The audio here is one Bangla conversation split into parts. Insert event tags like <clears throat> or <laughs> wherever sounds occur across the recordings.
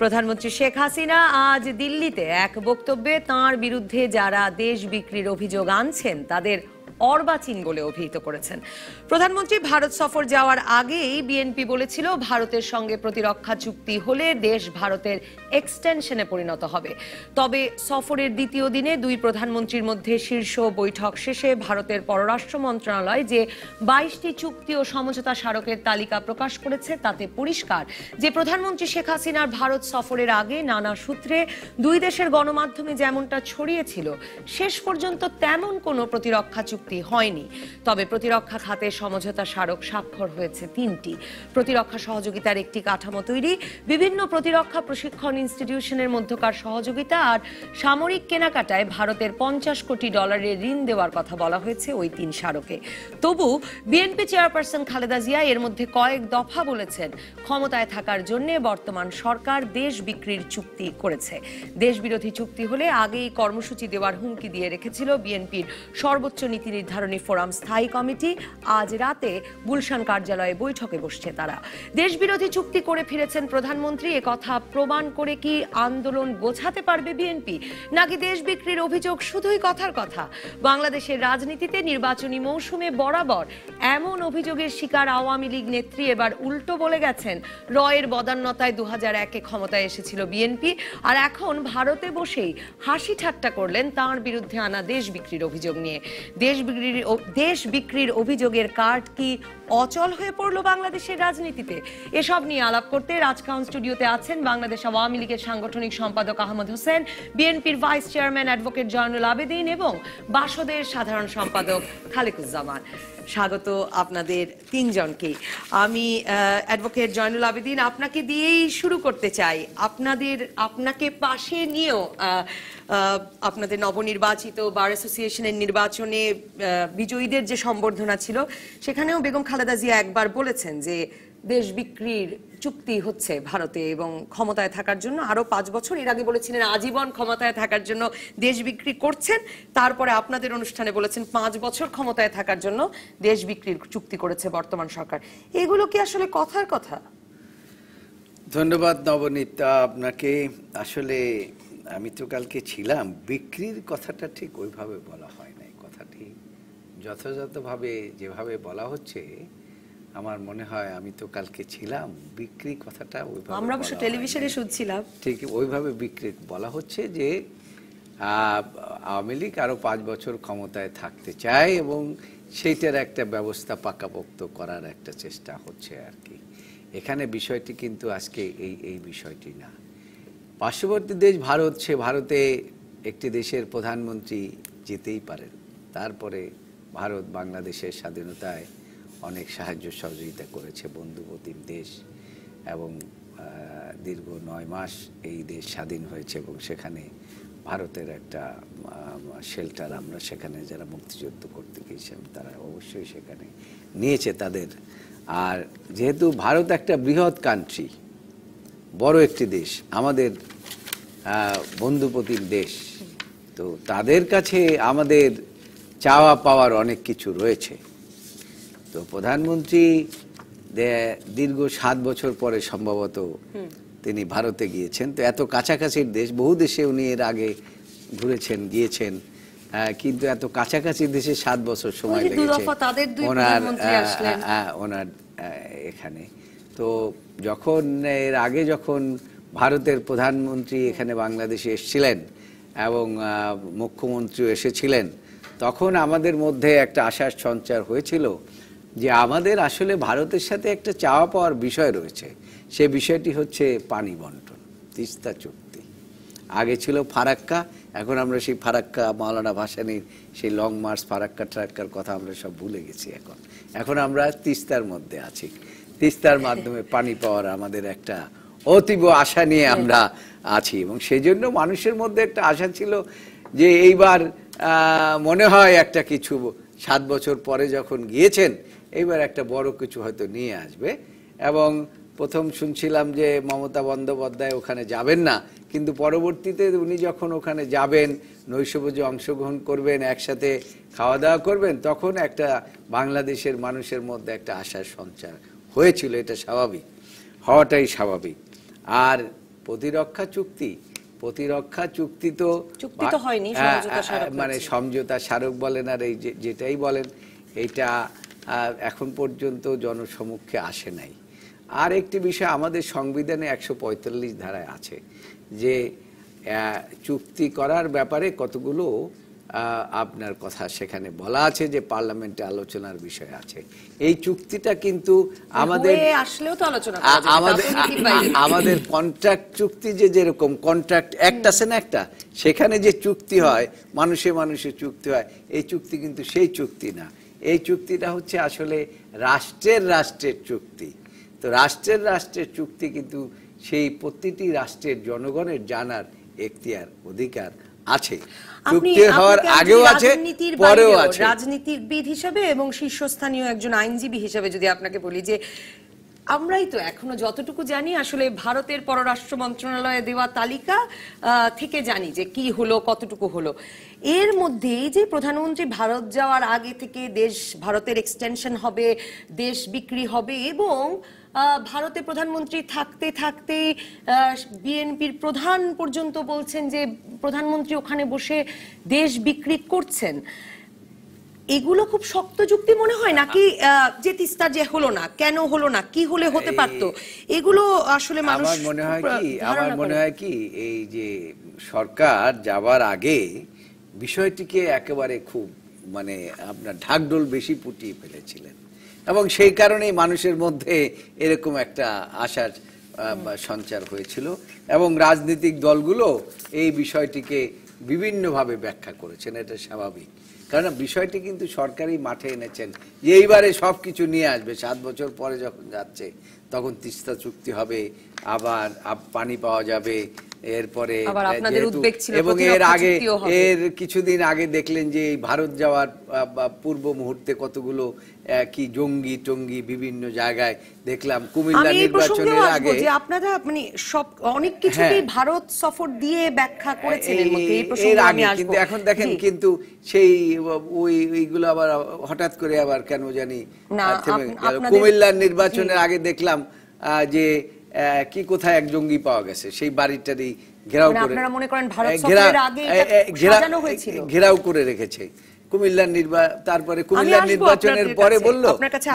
প্রধানমন্ত্রী শেখ হাসিনা আজ দিল্লিতে এক বক্তব্যে তার বিরুদ্ধে যারা দেশ বিক্রির অভিযোগ আনছেন তাদের অর্বাচীন বলে অভিহিত করেছেন প্রধানমন্ত্রী ভারত সফর যাওয়ার আগেই বিএনপি বলেছিল ভারতের সঙ্গে প্রতিরক্ষা চুক্তি হলে দেশ ভারতের এক্সটেনশনে পরিণত হবে তবে সফরের দ্বিতীয় দিনে দুই প্রধানমন্ত্রীর মধ্যে শীর্ষ বৈঠক শেষে ভারতের পররাষ্ট্র মন্ত্রণালয় যে বাইশটি চুক্তি ও সমঝোতা স্মারকের তালিকা প্রকাশ করেছে তাতে পরিষ্কার যে প্রধানমন্ত্রী শেখ হাসিনার ভারত সফরের আগে নানা সূত্রে দুই দেশের গণমাধ্যমে যেমনটা ছড়িয়েছিল শেষ পর্যন্ত তেমন কোনো প্রতিরক্ষা চুক্তি চুক্তি হয়নি তবে প্রতিরক্ষা খাতে সমঝোতা স্মারক স্বাক্ষর হয়েছে তিনটি প্রতিরক্ষা সহযোগিতার একটি কাঠামো তৈরি বিভিন্ন প্রতিরক্ষা প্রশিক্ষণ ইনস্টিটিউশনের মধ্যকার সহযোগিতা আর সামরিক কেনাকাটায় ভারতের পঞ্চাশ কোটি ডলারের ঋণ দেওয়ার কথা বলা হয়েছে ওই তিন স্মারকে তবু বিএনপি চেয়ারপারসন খালেদা জিয়া এর মধ্যে কয়েক দফা বলেছেন ক্ষমতায় থাকার জন্য বর্তমান সরকার দেশ বিক্রির চুক্তি করেছে দেশবিরোধী চুক্তি হলে আগেই কর্মসূচি দেওয়ার হুমকি দিয়ে রেখেছিল বিএনপির সর্বোচ্চ নীতি নির্ধারণী ফোরাম স্থায়ী কমিটি আজ রাতে গুলশান কার্যালয়ে বৈঠকে বসছে তারা দেশবিরোধী চুক্তি করে ফিরেছেন প্রধানমন্ত্রী কথা প্রমাণ করে কি আন্দোলন গোছাতে পারবে বিএনপি নাকি দেশ বিক্রির অভিযোগ শুধুই কথার কথা বাংলাদেশের রাজনীতিতে নির্বাচনী মৌসুমে বরাবর এমন অভিযোগের শিকার আওয়ামী লীগ নেত্রী এবার উল্টো বলে গেছেন রয়ের বদান্যতায় দু হাজার একে ক্ষমতায় এসেছিল বিএনপি আর এখন ভারতে বসেই হাসি ঠাট্টা করলেন তার বিরুদ্ধে আনা দেশ বিক্রির অভিযোগ নিয়ে দেশ বিক্রির দেশ বিক্রির অভিযোগের কার্ড কি অচল হয়ে পড়ল বাংলাদেশের রাজনীতিতে এসব নিয়ে আলাপ করতে রাজকাউন স্টুডিওতে আছেন বাংলাদেশ আওয়ামী লীগের সাংগঠনিক সম্পাদক আহমদ হোসেন বিএনপির vice chairman advocate Joynul Abedin এবং বাসদের সাধারণ সম্পাদক খালেকুজ্জামান স্বাগত আপনাদের তিনজনকে আমি অ্যাডভোকেট জয়নুল আবেদিন আপনাকে দিয়েই শুরু করতে চাই আপনাদের আপনাকে পাশে নিয়েও আপনাদের নবনির্বাচিত বার অ্যাসোসিয়েশনের নির্বাচনে বিজয়ীদের যে সম্বর্ধনা ছিল সেখানেও বেগম খালেদা জিয়া একবার বলেছেন যে দেশ বিক্রির চুক্তি হচ্ছে ভারতে এবং ক্ষমতায় থাকার জন্য আরো পাঁচ বছর এর আগে বলেছিলেন আজীবন ক্ষমতায় থাকার জন্য দেশ বিক্রি করছেন তারপরে আপনাদের অনুষ্ঠানে বলেছেন পাঁচ বছর ক্ষমতায় থাকার জন্য দেশ বিক্রির চুক্তি করেছে বর্তমান সরকার এগুলো কি আসলে কথার কথা ধন্যবাদ নবনীতা আপনাকে আসলে আমি তো কালকে ছিলাম বিক্রির কথাটা ঠিক ওইভাবে বলা হয় যথাযথভাবে যেভাবে বলা হচ্ছে আমার মনে হয় আমি তো কালকে ছিলাম বিক্রি কথাটা ওইভাবে আমরা অবশ্য টেলিভিশনে শুনছিলাম ঠিক ওইভাবে বিক্রি বলা হচ্ছে যে আওয়ামী লীগ আরও পাঁচ বছর ক্ষমতায় থাকতে চায় এবং সেইটার একটা ব্যবস্থা পাকাপোক্ত করার একটা চেষ্টা হচ্ছে আর কি এখানে বিষয়টি কিন্তু আজকে এই এই বিষয়টি না পার্শ্ববর্তী দেশ ভারত সে ভারতে একটি দেশের প্রধানমন্ত্রী যেতেই পারেন তারপরে ভারত বাংলাদেশের স্বাধীনতায় অনেক সাহায্য সহযোগিতা করেছে বন্ধুপ্রতিম দেশ এবং দীর্ঘ নয় মাস এই দেশ স্বাধীন হয়েছে এবং সেখানে ভারতের একটা শেল্টার আমরা সেখানে যারা মুক্তিযুদ্ধ করতে গিয়েছিলাম তারা অবশ্যই সেখানে নিয়েছে তাদের আর যেহেতু ভারত একটা বৃহৎ কান্ট্রি বড় একটি দেশ আমাদের বন্ধুপতির দেশ তো তাদের কাছে আমাদের চাওয়া পাওয়ার অনেক কিছু রয়েছে তো প্রধানমন্ত্রী দীর্ঘ সাত বছর পরে সম্ভবত তিনি ভারতে গিয়েছেন তো এত কাছাকাছির দেশ বহু দেশে উনি এর আগে ঘুরেছেন গিয়েছেন হ্যাঁ, কিন্তু এত কাছাকাছি দেশে সাত বছর সময় লেগেছে ওনার হ্যাঁ, হ্যাঁ, ওনার এখানে তো যখন এর আগে যখন ভারতের প্রধানমন্ত্রী এখানে বাংলাদেশে এসেছিলেন এবং মুখ্যমন্ত্রীও এসেছিলেন তখন আমাদের মধ্যে একটা আশার সঞ্চার হয়েছিল যে আমাদের আসলে ভারতের সাথে একটা চাওয়া পাওয়ার বিষয় রয়েছে সে বিষয়টি হচ্ছে পানি বন্টন তিস্তা চুক্তি আগে ছিল ফারাক্কা এখন আমরা সেই ফারাক্কা মাওলানা ভাসানির সেই লং মার্চ ফারাক্কা ট্রাক্কার কথা আমরা সব ভুলে গেছি এখন এখন আমরা তিস্তার মধ্যে আছি তিস্তার মাধ্যমে পানি পাওয়ার আমাদের একটা অতীব আশা নিয়ে আমরা আছি এবং সেজন্য মানুষের মধ্যে একটা আশা ছিল যে এইবার মনে হয় একটা কিছু সাত বছর পরে যখন গিয়েছেন এইবার একটা বড় কিছু হয়তো নিয়ে আসবে এবং প্রথম শুনছিলাম যে মমতা বন্দ্যোপাধ্যায় ওখানে যাবেন না কিন্তু পরবর্তীতে উনি যখন ওখানে যাবেন নৈশভোজে অংশগ্রহণ করবেন একসাথে খাওয়া দাওয়া করবেন তখন একটা বাংলাদেশের মানুষের মধ্যে একটা আশার সঞ্চার হয়েছিল এটা স্বাভাবিক হওয়াটাই স্বাভাবিক আর প্রতিরক্ষা চুক্তি প্রতিরক্ষা চুক্তি তো হয়নি হ্যাঁ, মানে সমঝোতা স্মারক বলেন আর এই যেটাই বলেন এটা এখন পর্যন্ত জনসমক্ষে আসে নাই আর একটি বিষয় আমাদের সংবিধানে একশো পঁয়তাল্লিশ ধারায় আছে যে চুক্তি করার ব্যাপারে কতগুলো আপনার কথা সেখানে বলা আছে যে পার্লামেন্টে আলোচনার বিষয় আছে এই চুক্তিটা কিন্তু আমাদের আমাদের আমাদের কন্ট্রাক্ট চুক্তি যে যেরকম কন্ট্রাক্ট একটা আছে না একটা সেখানে যে চুক্তি হয় মানুষে মানুষে চুক্তি হয় এই চুক্তি কিন্তু সেই চুক্তি না এই চুক্তিটা হচ্ছে আসলে রাষ্ট্রের রাষ্ট্রের চুক্তি তো রাষ্ট্রের রাষ্ট্রের চুক্তি কিন্তু সেই প্রতিটি রাষ্ট্রের জনগণের জানার এখতিয়ার অধিকার আছে চুক্তি হওয়ার আগেও আছে পরেও আছে রাজনীতিবিদ হিসেবে এবং শীর্ষস্থানীয় একজন আইনজীবী হিসেবে যদি আপনাকে বলি যে আমরাই তো এখনো যতটুকু জানি আসলে ভারতের পররাষ্ট্র মন্ত্রণালয়ে দেওয়া তালিকা থেকে জানি যে কি হলো কতটুকু হলো এর মধ্যে এই যে প্রধানমন্ত্রী ভারত যাওয়ার আগে থেকে দেশ ভারতের এক্সটেনশন হবে দেশ বিক্রি হবে এবং ভারতে প্রধানমন্ত্রী থাকতে থাকতে বিএনপির প্রধান পর্যন্ত বলছেন যে প্রধানমন্ত্রী ওখানে বসে দেশ বিক্রি করছেন এগুলো খুব শক্ত যুক্তি মনে হয় নাকি যে তিস্তা যে হলো না কেন হলো না কি হলে হতে পারত এগুলো আসলে মানুষ মনে হয় কি আমার মনে হয় কি এই যে সরকার যাওয়ার আগে বিষয়টিকে একেবারে খুব মানে আপনার ঢাকঢোল বেশি পুটিয়ে ফেলেছিলেন এবং সেই কারণেই মানুষের মধ্যে এরকম একটা আশার সঞ্চার হয়েছিল এবং রাজনৈতিক দলগুলো এই বিষয়টিকে বিভিন্নভাবে ব্যাখ্যা করেছেন এটা স্বাভাবিক কারণ বিষয়টি কিন্তু সরকারি মাঠে এনেছেন যে এইবারে সব কিছু নিয়ে আসবে সাত বছর পরে যখন যাচ্ছে তখন তিস্তা চুক্তি হবে আবার পানি পাওয়া যাবে এরপরে এবং এর আগে এর কিছুদিন আগে দেখলেন যে এই ভারত যাওয়ার পূর্ব মুহূর্তে কতগুলো কি জঙ্গি টঙ্গি বিভিন্ন জায়গায় দেখলাম কুমিল্লা নির্বাচনের আগে যে আপনারা মানে সব অনেক কিছুই হ্যাঁ। ভারত সফর দিয়ে ব্যাখ্যা করেছেন এর আসব কিন্তু এখন দেখেন কিন্তু সেই ওই ওইগুলো আবার হঠাৎ করে আবার কেন জানি না কুমিল্লার নির্বাচনের আগে দেখলাম যে কি কোথায় এক জঙ্গি পাওয়া গেছে সেই বাড়িটারই ঘেরাও মানে করে মনে করেন ঘেরাও করে রেখেছে কুমিল্লার নির্বাচন তারপরে কুমিল্লার নির্বাচনের পরে বলল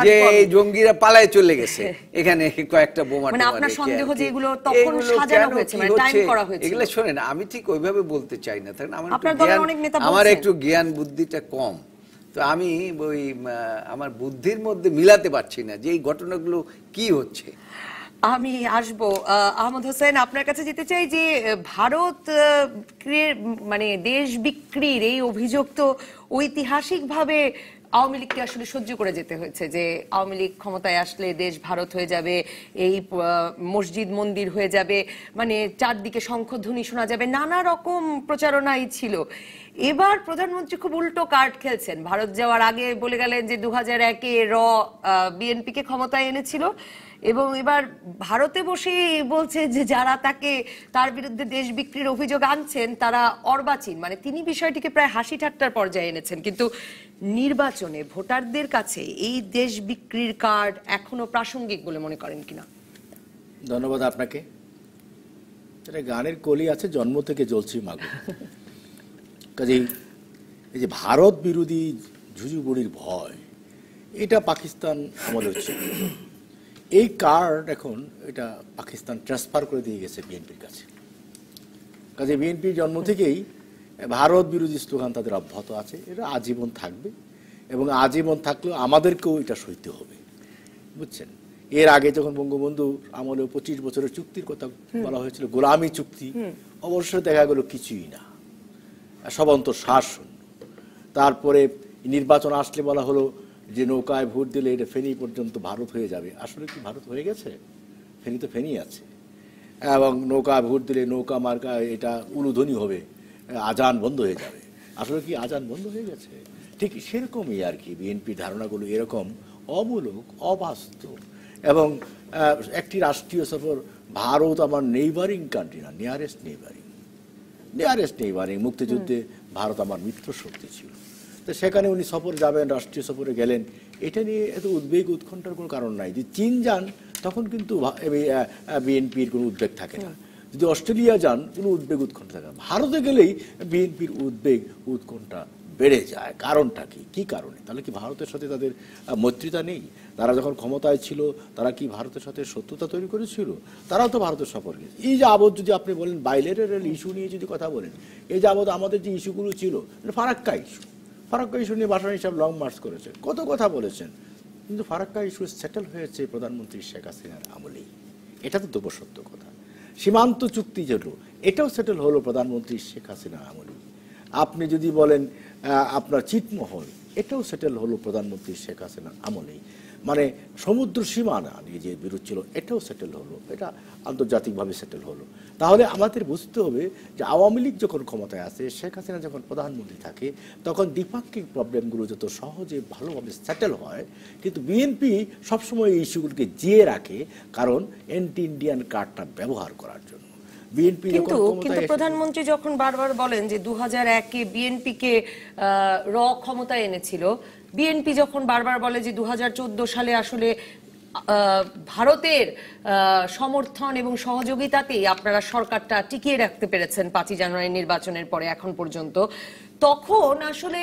যে এই জঙ্গিরা পালায় চলে গেছে <laughs> এখানে কয়েকটা বোমা মানে আপনার সন্দেহ যে এগুলো তখন সাজানো হয়েছে মানে টাইম করা হয়েছে এগুলো শুনেন আমি ঠিক ওইভাবে বলতে চাই না কারণ আমার আমার একটু জ্ঞান বুদ্ধিটা কম তো আমি ওই আমার বুদ্ধির মধ্যে মিলাতে পারছি না যে এই ঘটনাগুলো কি হচ্ছে আমি আসবো আহমদ হোসেন আপনার কাছে যেতে চাই যে ভারত মানে দেশ বিক্রির এই অভিযোগ তো ঐতিহাসিকভাবে আওয়ামী লীগকে আসলে সহ্য করে যেতে হয়েছে যে আওয়ামী লীগ ক্ষমতায় আসলে দেশ ভারত হয়ে যাবে এই মসজিদ মন্দির হয়ে যাবে মানে চারদিকে শঙ্খধ্বনি শোনা যাবে নানা রকম প্রচারণাই ছিল এবার প্রধানমন্ত্রী খুব উল্টো কার্ড খেলছেন ভারত যাওয়ার আগে বলে গেলেন যে দু হাজার একে র বিএনপিকে ক্ষমতায় এনেছিল এবং এবার ভারতে বসে বলছে যে যারা তাকে তার বিরুদ্ধে দেশ বিক্রির অভিযোগ আনছেন তারা অর্বাচীন মানে তিনি বিষয়টিকে প্রায় হাসি ঠাট্টার পর্যায়ে এনেছেন কিন্তু নির্বাচনে ভোটারদের কাছে এই দেশ বিক্রির কার্ড এখনো প্রাসঙ্গিক বলে মনে করেন কিনা ধন্যবাদ আপনাকে এটা গানের কলি আছে জন্ম থেকে জ্বলছি মাগ কাজেই এই যে ভারত বিরোধী ঝুজুবুড়ির ভয় এটা পাকিস্তান আমাদের ছিল এই কার্ড এখন এটা পাকিস্তান ট্রান্সফার করে দিয়ে গেছে বিএনপির কাছে কাজে বিএনপির জন্ম থেকেই ভারত বিরোধী স্লোগান তাদের অব্যাহত আছে এটা আজীবন থাকবে এবং আজীবন থাকলেও আমাদেরকেও এটা সইতে হবে বুঝছেন এর আগে যখন বঙ্গবন্ধু আমলে পঁচিশ বছরের চুক্তির কথা বলা হয়েছিল গোলামি চুক্তি অবশ্য দেখা গেল কিছুই না সবন্ত শাসন তারপরে নির্বাচন আসলে বলা হলো যে নৌকায় ভোট দিলে এটা ফেনি পর্যন্ত ভারত হয়ে যাবে আসলে কি ভারত হয়ে গেছে ফেনি তো ফেনি আছে এবং নৌকা ভোট দিলে নৌকা মার্কা এটা উলুধনী হবে আজান বন্ধ হয়ে যাবে আসলে কি আজান বন্ধ হয়ে গেছে ঠিক সেরকমই আর কি বিএনপি ধারণাগুলো এরকম অমূলক অবাস্তব এবং একটি রাষ্ট্রীয় সফর ভারত আমার নেইবারিং কান্ট্রি না নিয়ারেস্ট নেইবারিং নিয়ারেস্ট নেইবারিং মুক্তিযুদ্ধে ভারত আমার মিত্র শক্তি ছিল তো সেখানে উনি সফর যাবেন রাষ্ট্রীয় সফরে গেলেন এটা নিয়ে এত উদ্বেগ উৎকণ্ঠার কোনো কারণ নাই যে চীন যান তখন কিন্তু বিএনপির কোনো উদ্বেগ থাকে না যদি অস্ট্রেলিয়া যান কোনো উদ্বেগ উৎকণ্ঠা থাকে না ভারতে গেলেই বিএনপির উদ্বেগ উৎকণ্ঠা বেড়ে যায় কারণটা কি কী কারণে তাহলে কি ভারতের সাথে তাদের মৈত্রিতা নেই তারা যখন ক্ষমতায় ছিল তারা কি ভারতের সাথে সত্যতা তৈরি করেছিল তারাও তো ভারতের সফর গেছে এই যাবৎ যদি আপনি বলেন বাইলের ইস্যু নিয়ে যদি কথা বলেন এই যাবৎ আমাদের যে ইস্যুগুলো ছিল ফারাক্কা ইস্যু ফারাক্কা ইস্যু নিয়ে বাসানি সাহেব লং মার্চ করেছেন কত কথা বলেছেন কিন্তু ফারাক্কা ইস্যু সেটেল হয়েছে প্রধানমন্ত্রী শেখ হাসিনার আমলেই এটা তো দুপুর সত্য কথা সীমান্ত চুক্তি যেগুলো এটাও সেটেল হলো প্রধানমন্ত্রী শেখ হাসিনার আমলেই আপনি যদি বলেন আপনার চিটমহল এটাও সেটেল হলো প্রধানমন্ত্রী শেখ হাসিনার আমলেই মানে সমুদ্র সীমানা নিয়ে যে বিরোধ ছিল এটাও সেটেল হলো এটা আন্তর্জাতিকভাবে সেটেল হলো তাহলে আমাদের বুঝতে হবে যে আওয়ামী লীগ যখন ক্ষমতায় আসে শেখ হাসিনা যখন প্রধানমন্ত্রী থাকে তখন দ্বিপাক্ষিক প্রবলেমগুলো যত সহজে ভালোভাবে সেটেল হয় কিন্তু বিএনপি সবসময় এই ইস্যুগুলোকে জিয়ে রাখে কারণ অ্যান্টি ইন্ডিয়ান কার্ডটা ব্যবহার করার জন্য বিএনপি কিন্তু কিন্তু প্রধানমন্ত্রী যখন বারবার বলেন যে দু হাজার একে বিএনপিকে র ক্ষমতায় এনেছিল বিএনপি যখন বারবার বলে যে দু সালে আসলে ভারতের সমর্থন এবং সহযোগিতাতেই আপনারা সরকারটা টিকিয়ে রাখতে পেরেছেন পাঁচই জানুয়ারি নির্বাচনের পরে এখন পর্যন্ত তখন আসলে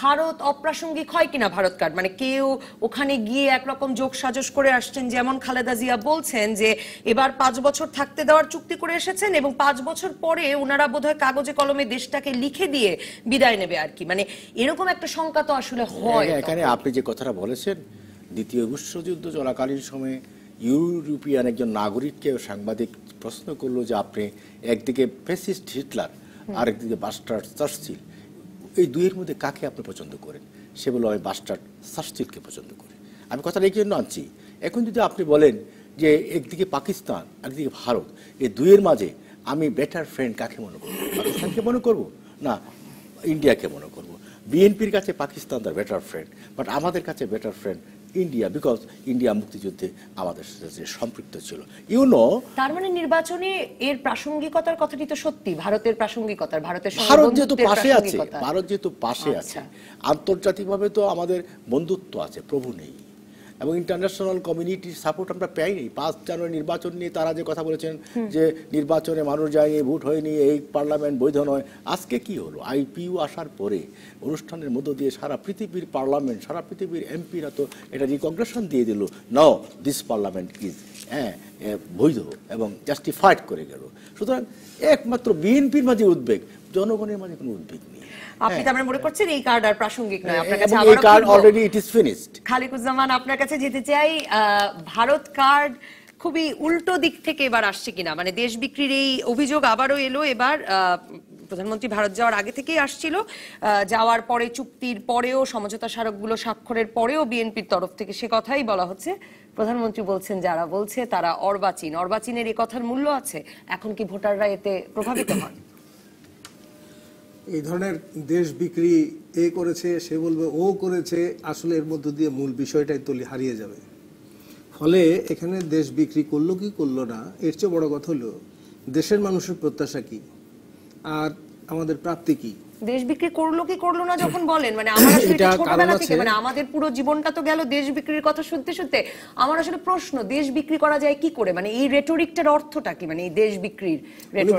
ভারত অপ্রাসঙ্গিক হয় কিনা ভারত কার্ড মানে কেউ ওখানে গিয়ে একরকম যোগ সাজস করে আসছেন যেমন খালেদা জিয়া বলছেন যে এবার পাঁচ বছর থাকতে দেওয়ার চুক্তি করে এসেছেন এবং পাঁচ বছর পরে ওনারা বোধহয় কাগজে কলমে দেশটাকে লিখে দিয়ে বিদায় নেবে আর কি মানে এরকম একটা শঙ্কা তো আসলে হয় হ্যাঁ, হ্যাঁ, এখানে আপনি যে কথাটা বলেছেন দ্বিতীয় বিশ্বযুদ্ধ চলাকালীন সময়ে ইউরোপিয়ান একজন নাগরিককে সাংবাদিক প্রশ্ন করলো যে আপনি একদিকে ফেসিস্ট হিটলার আরেকদিকে বাস্টার চার্চিল এই দুইয়ের মধ্যে কাকে আপনি পছন্দ করেন সে বলল আমি বাস্টার্ড সাস্তিলকে পছন্দ করি আমি কথাটা এই জন্য আনছি এখন যদি আপনি বলেন যে একদিকে পাকিস্তান একদিকে ভারত এই দুইয়ের মাঝে আমি বেটার ফ্রেন্ড কাকে মনে করবো পাকিস্তানকে মনে করবো না ইন্ডিয়াকে মনে করব বিএনপির কাছে পাকিস্তান তার বেটার ফ্রেন্ড বাট আমাদের কাছে better friend India because India মুক্তিযুদ্ধে আমাদের সাথে সম্পৃক্ত ছিল ইউনো তার মানে নির্বাচনে এর প্রাসঙ্গিকতার কথাটি তো সত্যি ভারতের প্রাসঙ্গিকতার ভারতের ভারত যেহেতু পাশে আছে ভারত যেহেতু পাশে আচ্ছা। আছে আন্তর্জাতিকভাবে তো আমাদের বন্ধুত্ব আছে প্রভু নেই এবং ইন্টারন্যাশনাল কমিউনিটির সাপোর্ট আমরা পাইনি পাঁচ জানুয়ারি নির্বাচন নিয়ে তারা যে কথা বলেছেন যে নির্বাচনে মানুষ যায়নি ভোট হয়নি এই পার্লামেন্ট বৈধ নয় আজকে কি হলো আইপিইউ আসার পরে অনুষ্ঠানের মধ্য দিয়ে সারা পৃথিবীর পার্লামেন্ট সারা পৃথিবীর এমপিরা তো এটা রিকগনেশন দিয়ে দিল ন দিস পার্লামেন্ট ইজ হ্যাঁ বৈধ এবং জাস্টিফাইড করে গেল সুতরাং একমাত্র বিএনপির মাঝে উদ্বেগ জনগণের মাঝে কোনো উদ্বেগ নেই আপনি তার মানে মনে করছেন এই কার্ড আর প্রাসঙ্গিক নয় আপনার কাছে এই card already it is finished Khaliquzzaman আপনার কাছে যেতে চাই ভারত কার্ড খুবই উল্টো দিক থেকে এবার আসছে কিনা মানে দেশ বিক্রির এই অভিযোগ আবারও এলো এবার প্রধানমন্ত্রী ভারত যাওয়ার আগে থেকেই আসছিল যাওয়ার পরে চুক্তির পরেও সমঝোতা স্মারকগুলো স্বাক্ষরের পরেও বিএনপির তরফ থেকে সে কথাই বলা হচ্ছে প্রধানমন্ত্রী বলছেন যারা বলছে তারা অর্বাচীন অর্বাচীনের এ কথার মূল্য আছে এখন কি ভোটাররা এতে প্রভাবিত হয় এই ধরনের দেশ বিক্রি এ করেছে সে বলবে ও করেছে আসলে এর মধ্য দিয়ে মূল বিষয়টাই তলি হারিয়ে যাবে ফলে এখানে দেশ বিক্রি করলো কি করলো না এর চেয়ে বড় কথা হলো দেশের মানুষের প্রত্যাশা কি আর আমাদের প্রাপ্তি কী দেশ বিক্রি করলো কি করলো না যখন বলেন মানে আমার আসলে <clears throat> এটা ছোটবেলা থেকে মানে আমাদের পুরো জীবনটা তো গেল দেশ বিক্রির কথা শুনতে শুনতে আমার আসলে প্রশ্ন দেশ বিক্রি করা যায় কি করে মানে এই রেটরিকটার অর্থটা কি মানে এই দেশ বিক্রির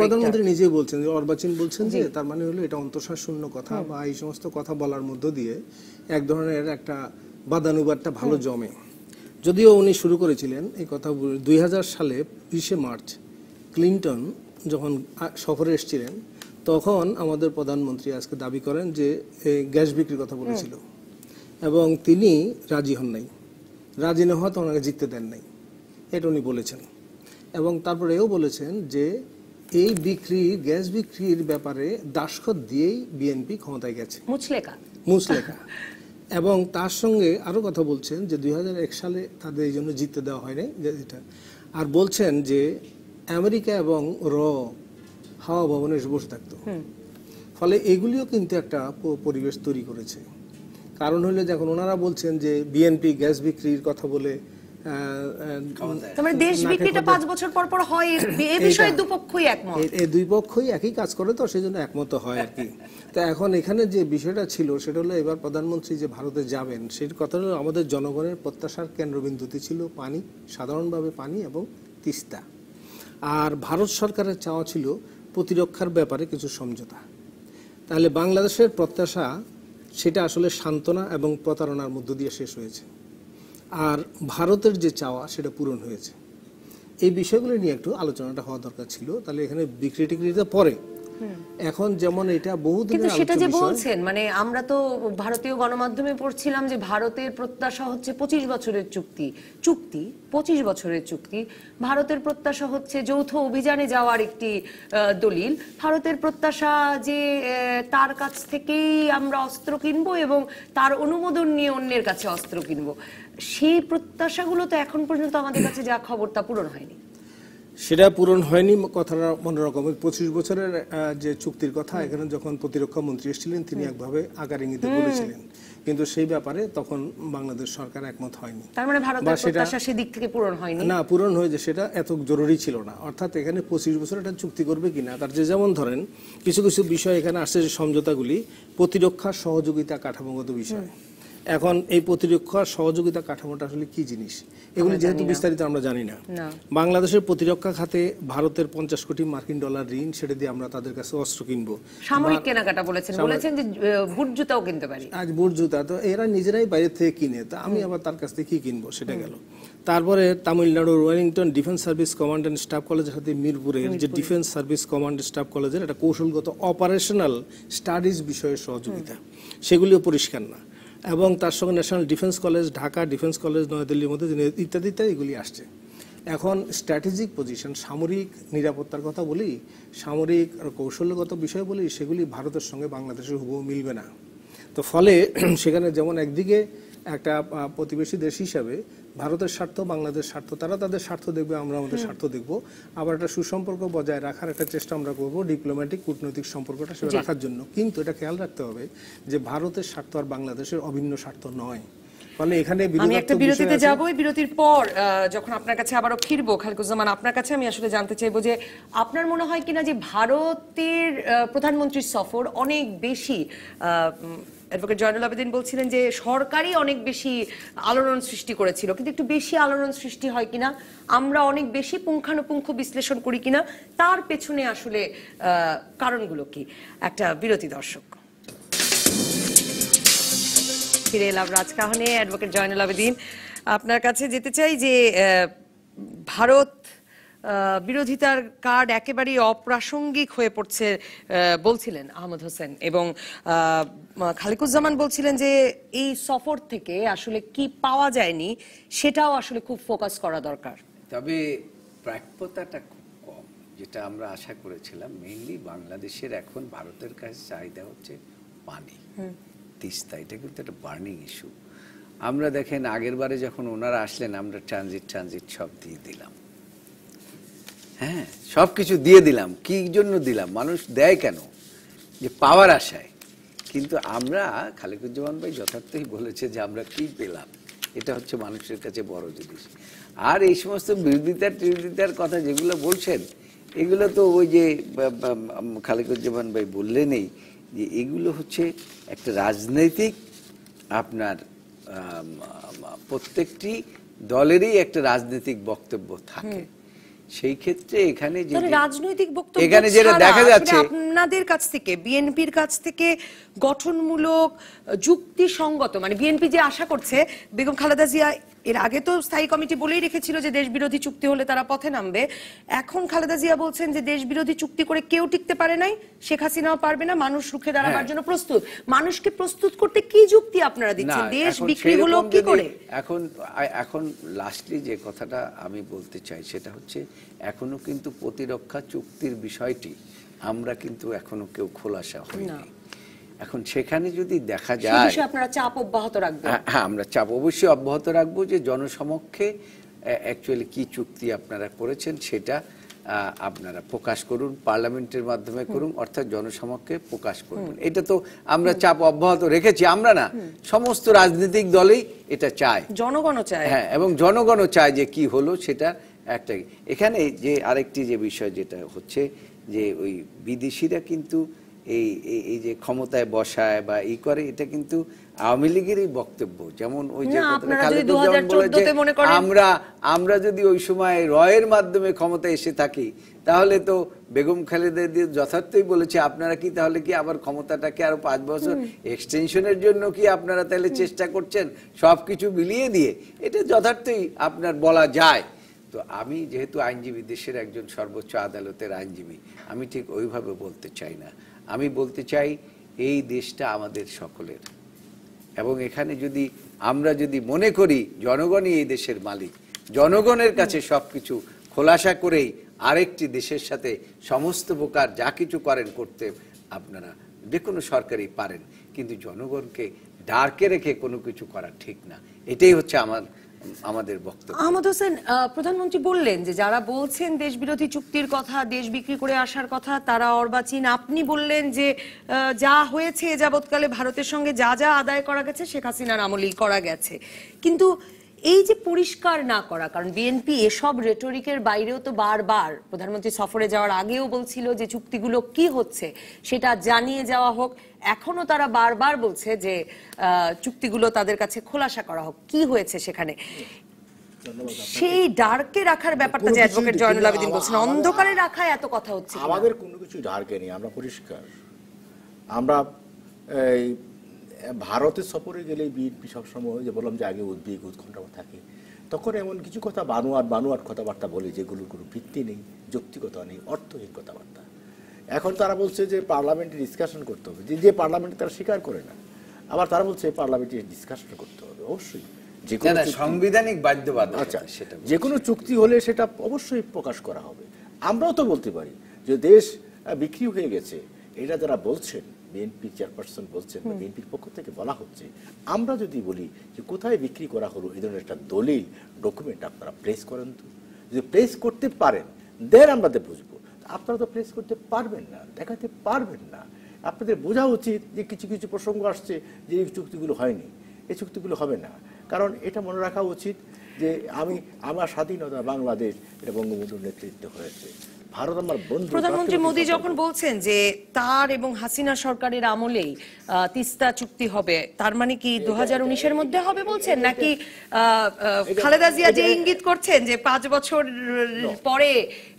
প্রধানমন্ত্রী নিজেই বলছেন যে অর্বাচীন বলছেন যে তার মানে হলো এটা অন্তঃসার শূন্য কথা বা এই সমস্ত কথা বলার মধ্য দিয়ে এক ধরনের একটা বাদানুবাদটা ভালো জমে যদিও উনি শুরু করেছিলেন এই কথা দুই সালে বিশে মার্চ ক্লিন্টন যখন সফরে এসেছিলেন তখন আমাদের প্রধানমন্ত্রী আজকে দাবি করেন যে গ্যাস বিক্রির কথা বলেছিল এবং তিনি রাজি হন নাই রাজি না হওয়া তো ওনাকে জিততে দেন নাই এটা উনি বলেছেন এবং তারপরে এও বলেছেন যে এই বিক্রি গ্যাস বিক্রির ব্যাপারে দাসখত দিয়েই বিএনপি ক্ষমতায় গেছে মুচলেকা এবং তার সঙ্গে আরও কথা বলছেন যে দুই সালে তাদের এই জন্য জিততে দেওয়া হয়নি যেটা আর বলছেন যে আমেরিকা এবং র হাওয়া ভবনে এসে বসে থাকতো ফলে এগুলিও কিন্তু একটা পরিবেশ তৈরি করেছে কারণ হলে যখন ওনারা বলছেন যে বিএনপি গ্যাস বিক্রির কথা বলে দেশ বিক্রিটা পাঁচ বছর পর পর হয় এ বিষয়ে দুপক্ষই একমত এই দুই পক্ষই একই কাজ করে তো সেই জন্য একমত হয় আর কি তো এখন এখানে যে বিষয়টা ছিল সেটা হলো এবার প্রধানমন্ত্রী যে ভারতে যাবেন সেই কথা হলো আমাদের জনগণের প্রত্যাশার কেন্দ্রবিন্দুতে ছিল পানি সাধারণভাবে পানি এবং তিস্তা আর ভারত সরকারের চাওয়া ছিল প্রতিরক্ষার ব্যাপারে কিছু সমঝোতা তাহলে বাংলাদেশের প্রত্যাশা সেটা আসলে সান্ত্বনা এবং প্রতারণার মধ্য দিয়ে শেষ হয়েছে আর ভারতের যে চাওয়া সেটা পূরণ হয়েছে এই বিষয়গুলো নিয়ে একটু আলোচনাটা হওয়া দরকার ছিল তাহলে এখানে বিক্রি টিক্রিটা পরে এখন যেমন এটা বহু কিন্তু সেটা যে বলছেন মানে আমরা তো ভারতীয় গণমাধ্যমে পড়ছিলাম যে ভারতের প্রত্যাশা হচ্ছে পঁচিশ বছরের চুক্তি চুক্তি পঁচিশ বছরের চুক্তি ভারতের প্রত্যাশা হচ্ছে যৌথ অভিযানে যাওয়ার একটি দলিল ভারতের প্রত্যাশা যে তার কাছ থেকেই আমরা অস্ত্র কিনব এবং তার অনুমোদন নিয়ে অন্যের কাছে অস্ত্র কিনব সেই প্রত্যাশাগুলো তো এখন পর্যন্ত আমাদের কাছে যা খবর তা পূরণ হয়নি সেটা পূরণ হয়নি কথাটা অন্যরকম ওই পঁচিশ বছরের যে চুক্তির কথা এখানে যখন প্রতিরক্ষা মন্ত্রী এসেছিলেন তিনি একভাবে আকার ইঙ্গিতে বলেছিলেন কিন্তু সেই ব্যাপারে তখন বাংলাদেশ সরকার একমত হয়নি তার মানে ভারতের প্রত্যাশা থেকে পূরণ হয়নি না পূরণ হয়েছে সেটা এত জরুরি ছিল না অর্থাৎ এখানে পঁচিশ বছর একটা চুক্তি করবে কিনা তার যে যেমন ধরেন কিছু কিছু বিষয় এখানে আসছে যে সমঝোতাগুলি প্রতিরক্ষা সহযোগিতা কাঠামোগত বিষয় এখন এই প্রতিরক্ষা সহযোগিতা কাঠামোটা আসলে কি জিনিস এগুলি যেহেতু বিস্তারিত আমরা জানি না বাংলাদেশের প্রতিরক্ষা খাতে ভারতের পঞ্চাশ কোটি মার্কিন ডলার ঋণ সেটা দিয়ে আমরা তাদের কাছে অস্ত্র কিনবো সামরিক কেনাকাটা বলেছেন বলেছেন যে বুট জুতাও কিনতে পারি আজ বুট জুতা তো এরা নিজেরাই বাইরে থেকে কিনে তা আমি আবার তার কাছ থেকে কি কিনবো সেটা গেল তারপরে তামিলনাড়ুর Wellington defence service command and staff কলেজের সাথে মিরপুরের যে ডিফেন্স সার্ভিস কমান্ড স্টাফ কলেজের একটা কৌশলগত অপারেশনাল স্টাডিজ বিষয়ে সহযোগিতা সেগুলিও পরিষ্কার না এবং তার সঙ্গে national defence college Dhaka defence college নয়াদিল্লির মধ্যে ইত্যাদি ইত্যাদি এগুলি আসছে এখন স্ট্র্যাটেজিক পজিশন সামরিক নিরাপত্তার কথা বলি সামরিক আর কৌশলগত বিষয় বলি সেগুলি ভারতের সঙ্গে বাংলাদেশের হুবহু মিলবে না তো ফলে <clears throat> সেখানে যেমন একদিকে একটা প্রতিবেশী দেশ হিসাবে ভারতের স্বার্থ বাংলাদেশ স্বার্থ তারা তাদের স্বার্থ দেখবে আমরা আমাদের স্বার্থ দেখব আবার একটা সুসম্পর্ক বজায় রাখার একটা চেষ্টা আমরা করব ডিপ্লোম্যাটিক কূটনৈতিক সম্পর্কটা সেটা রাখার জন্য কিন্তু এটা খেয়াল রাখতে হবে যে ভারতের স্বার্থ আর বাংলাদেশের অভিন্ন স্বার্থ নয় আমি একটা বিরতিতে যাব বিরতির পর যখন আপনার কাছে আবারও ফিরবো খালকুজ্জামান আপনার কাছে আমি আসলে জানতে চাইবো যে আপনার মনে হয় কিনা যে ভারতের প্রধানমন্ত্রীর সফর অনেক বেশি অ্যাডভোকেট জয়নুল আবেদিন বলছিলেন যে সরকারই অনেক বেশি আলোড়ন সৃষ্টি করেছিল কিন্তু একটু বেশি আলোড়ন সৃষ্টি হয় কিনা আমরা অনেক বেশি পুঙ্খানুপুঙ্খ বিশ্লেষণ করি কিনা তার পেছনে আসলে কারণগুলো কি একটা বিরতি দর্শক ফিরে এলাম রাজকাহনে অ্যাডভোকেট জয়নুল আবেদিন আপনার কাছে যেতে চাই যে ভারত বিরোধিতার কার্ড একেবারেই অপ্রাসঙ্গিক হয়ে পড়ছে বলছিলেন আহমদ হোসেন এবং খালিকুজ্জামান বলছিলেন যে এই সফর থেকে আসলে কি পাওয়া যায়নি সেটাও আসলে খুব ফোকাস করা দরকার তবে প্রাপ্যতাটা খুব কম যেটা আমরা আশা করেছিলাম মেইনলি বাংলাদেশের এখন ভারতের কাছে চাহিদা হচ্ছে পানি তিস্তা এটা কিন্তু একটা বার্নিং ইস্যু আমরা দেখেন আগের বারে যখন ওনারা আসলেন আমরা ট্রানজিট ট্রানজিট সব দিয়ে দিলাম হ্যাঁ সব কিছু দিয়ে দিলাম কি জন্য দিলাম মানুষ দেয় কেন যে পাওয়ার আশায় কিন্তু আমরা খালেকুজ্জামান ভাই যথার্থই বলেছে যে আমরা কি পেলাম এটা হচ্ছে মানুষের কাছে বড় জিনিস আর এই সমস্ত বিরোধিতার টিরোধিতার কথা যেগুলো বলছেন এগুলো তো ওই যে খালেকুজ্জামান ভাই বললেনই যে এগুলো হচ্ছে একটা রাজনৈতিক আপনার প্রত্যেকটি দলেরই একটা রাজনৈতিক বক্তব্য থাকে সেই ক্ষেত্রে এখানে যে রাজনৈতিক বক্তব্য এখানে যেটা দেখা যাচ্ছে আপনাদের কাছ থেকে বিএনপির কাছ থেকে গঠনমূলক যুক্তি সঙ্গত মানে বিএনপি যে আশা করছে বেগম খালেদা জিয়া এর আগে তো স্থায়ী কমিটি বলেই রেখেছিল যে দেশ বিরোধী চুক্তি হলে তারা পথে নামবে এখন খালেদা জিয়া বলছেন যে দেশ বিরোধী চুক্তি করে কেউ টিকতে পারে নাই শেখ হাসিনাও পারবে না মানুষ রুখে দাঁড়াবার হ্যাঁ। জন্য প্রস্তুত মানুষকে প্রস্তুত করতে কি যুক্তি আপনারা দিচ্ছেন দেশ বিক্রি হলো কি করে এখন এখন লাস্টলি যে কথাটা আমি বলতে চাই সেটা হচ্ছে এখনো কিন্তু প্রতিরক্ষা চুক্তির বিষয়টি আমরা কিন্তু এখনো কেউ খোলাসা হইনি এখন সেখানে যদি দেখা যায় আপনারা চাপ অব্যাহত রাখবেন হ্যাঁ, হ্যাঁ আমরা চাপ অবশ্যই অব্যাহত রাখবো যে জনসমক্ষে অ্যাকচুয়ালি কি চুক্তি আপনারা করেছেন সেটা আপনারা প্রকাশ করুন পার্লামেন্টের মাধ্যমে করুন অর্থাৎ জনসমক্ষে প্রকাশ করুন এটা তো আমরা চাপ অব্যাহত রেখেছি আমরা না সমস্ত রাজনৈতিক দলেই এটা চায় জনগণও চায় হ্যাঁ এবং জনগণও চায় যে কি হলো সেটা একটা এখানে যে আরেকটি যে বিষয় যেটা হচ্ছে যে ওই বিদেশিরা কিন্তু এই এই যে ক্ষমতায় বসায় বা ই করে এটা কিন্তু আওয়ামী লীগেরই বক্তব্য যেমন ওই যে আমরা আমরা যদি ওই সময় রয়ের মাধ্যমে ক্ষমতা এসে থাকি তাহলে তো বেগম খালেদা যথার্থই বলেছে আপনারা কি তাহলে কি আবার ক্ষমতাটাকে আরো পাঁচ বছর এক্সটেনশনের জন্য কি আপনারা তাহলে চেষ্টা করছেন সবকিছু মিলিয়ে দিয়ে এটা যথার্থই আপনার বলা যায় তো আমি যেহেতু আইনজীবী দেশের একজন সর্বোচ্চ আদালতের আইনজীবী আমি ঠিক ওইভাবে বলতে চাই না আমি বলতে চাই এই দেশটা আমাদের সকলের এবং এখানে যদি আমরা যদি মনে করি জনগণই এই দেশের মালিক জনগণের কাছে সব কিছু খোলাসা করেই আরেকটি দেশের সাথে সমস্ত প্রকার যা কিছু করেন করতে আপনারা যে কোনো সরকারই পারেন কিন্তু জনগণকে ডার্কে রেখে কোনো কিছু করা ঠিক না এটাই হচ্ছে আমার আমাদের বক্তব্য আহমদ হোসেন প্রধানমন্ত্রী বললেন যে যারা বলছেন দেশ বিরোধী চুক্তির কথা দেশ বিক্রি করে আসার কথা তারা অর্বাচীন আপনি বললেন যে যা হয়েছে যাবৎকালে ভারতের সঙ্গে যা যা আদায় করা গেছে শেখ হাসিনার আমলেই করা গেছে কিন্তু এই যে পরিষ্কার না করা কারণ বিএনপি এসব রেটরিকের বাইরেও তো বারবার প্রধানমন্ত্রী সফরে যাওয়ার আগেও বলছিল যে চুক্তিগুলো কি হচ্ছে সেটা জানিয়ে যাওয়া হোক এখনো তারা বারবার বলছে যে চুক্তিগুলো তাদের কাছে খোলাসা করা হোক কি হয়েছে সেখানে সেই ডার্কে রাখার ব্যাপারটা যে অ্যাডভোকেট জয়নুল আবেদিন বলছেন অন্ধকারে রাখা এত কথা হচ্ছে আমাদের কোনো কিছু ডার্কে নেই আমরা পরিষ্কার আমরা ভারতের সফরে গেলে বিএনপি সবসময় যে বললাম যে আগে উদ্বেগ উৎকণ্ঠা থাকে তখন এমন কিছু কথা বানোয়ার বানোয়ার কথাবার্তা বলে যেগুলোর কোনো ভিত্তি নেই যৌক্তিকতা নেই অর্থহীন কথাবার্তা এখন তারা বলছে যে পার্লামেন্টে ডিসকাশন করতে হবে যে যে পার্লামেন্টে তারা স্বীকার করে না আবার তারা বলছে পার্লামেন্টে ডিসকাশন করতে হবে অবশ্যই যে কোনো সাংবিধানিক বাধ্যবাধকতা আচ্ছা সেটা যে কোনো চুক্তি হলে সেটা অবশ্যই প্রকাশ করা হবে আমরাও তো বলতে পারি যে দেশ বিক্রি হয়ে গেছে এটা যারা বলছেন বিএনপি চেয়ারপারসন বলছেন বা বিএনপির পক্ষ থেকে বলা হচ্ছে আমরা যদি বলি যে কোথায় বিক্রি করা হলো এই ধরনের একটা দলিল ডকুমেন্ট আপনারা প্রেস করেন তো যদি প্রেস করতে পারেন দেন আমরা বুঝবো আপনারা তো প্রেস করতে পারবেন না দেখাতে পারবেন না আপনাদের বোঝা উচিত যে কিছু কিছু প্রসঙ্গ আসছে যে এই চুক্তিগুলো হয়নি এই চুক্তিগুলো হবে না কারণ এটা মনে রাখা উচিত যে আমি আমার স্বাধীনতা বাংলাদেশ এটা বঙ্গবন্ধুর নেতৃত্বে হয়েছে ভারত আমার বন্ধু প্রধানমন্ত্রী মোদী যখন বলছেন যে তার এবং হাসিনা সরকারের আমলেই তিস্তা চুক্তি হবে তার মানে কি দু এর মধ্যে হবে বলছেন নাকি খালেদা জিয়া যে ইঙ্গিত করছেন যে পাঁচ বছর পরে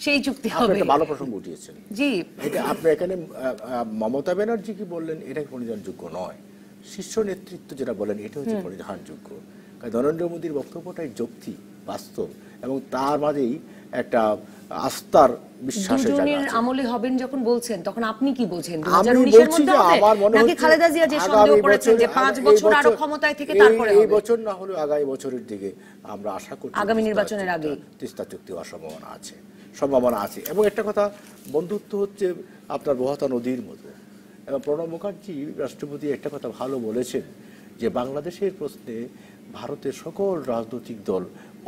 সেই চুক্তি হবে ভালো প্রসঙ্গ উঠিয়েছেন জি আপনি এখানে মমতা ব্যানার্জি কি বললেন এটা পরিধানযোগ্য নয় শীর্ষ নেতৃত্ব যেটা বলেন এটা হচ্ছে পরিধানযোগ্য কারণ নরেন্দ্র মোদীর বক্তব্যটাই যৌক্তিক বাস্তব এবং তার মাঝেই একটা আস্থার বিশ্বাসের জায়গা আমলে হবেন যখন বলছেন তখন আপনি কি আমার মনে হচ্ছে খালেদা জিয়া যে সন্দেহ করেছেন যে 5 বছর আরো ক্ষমতায় থেকে তারপরে এই বছর না হলেও আগামী বছরের দিকে আমরা আশা আগামী নির্বাচনের আগে তিস্তা চুক্তি হওয়ার সম্ভাবনা আছে সম্ভাবনা আছে এবং একটা কথা বন্ধুত্ব হচ্ছে আপনার বহতা নদীর মতো এবং প্রণব মুখার্জি রাষ্ট্রপতি একটা কথা ভালো বলেছেন যে বাংলাদেশের প্রশ্নে ভারতের সকল রাজনৈতিক দল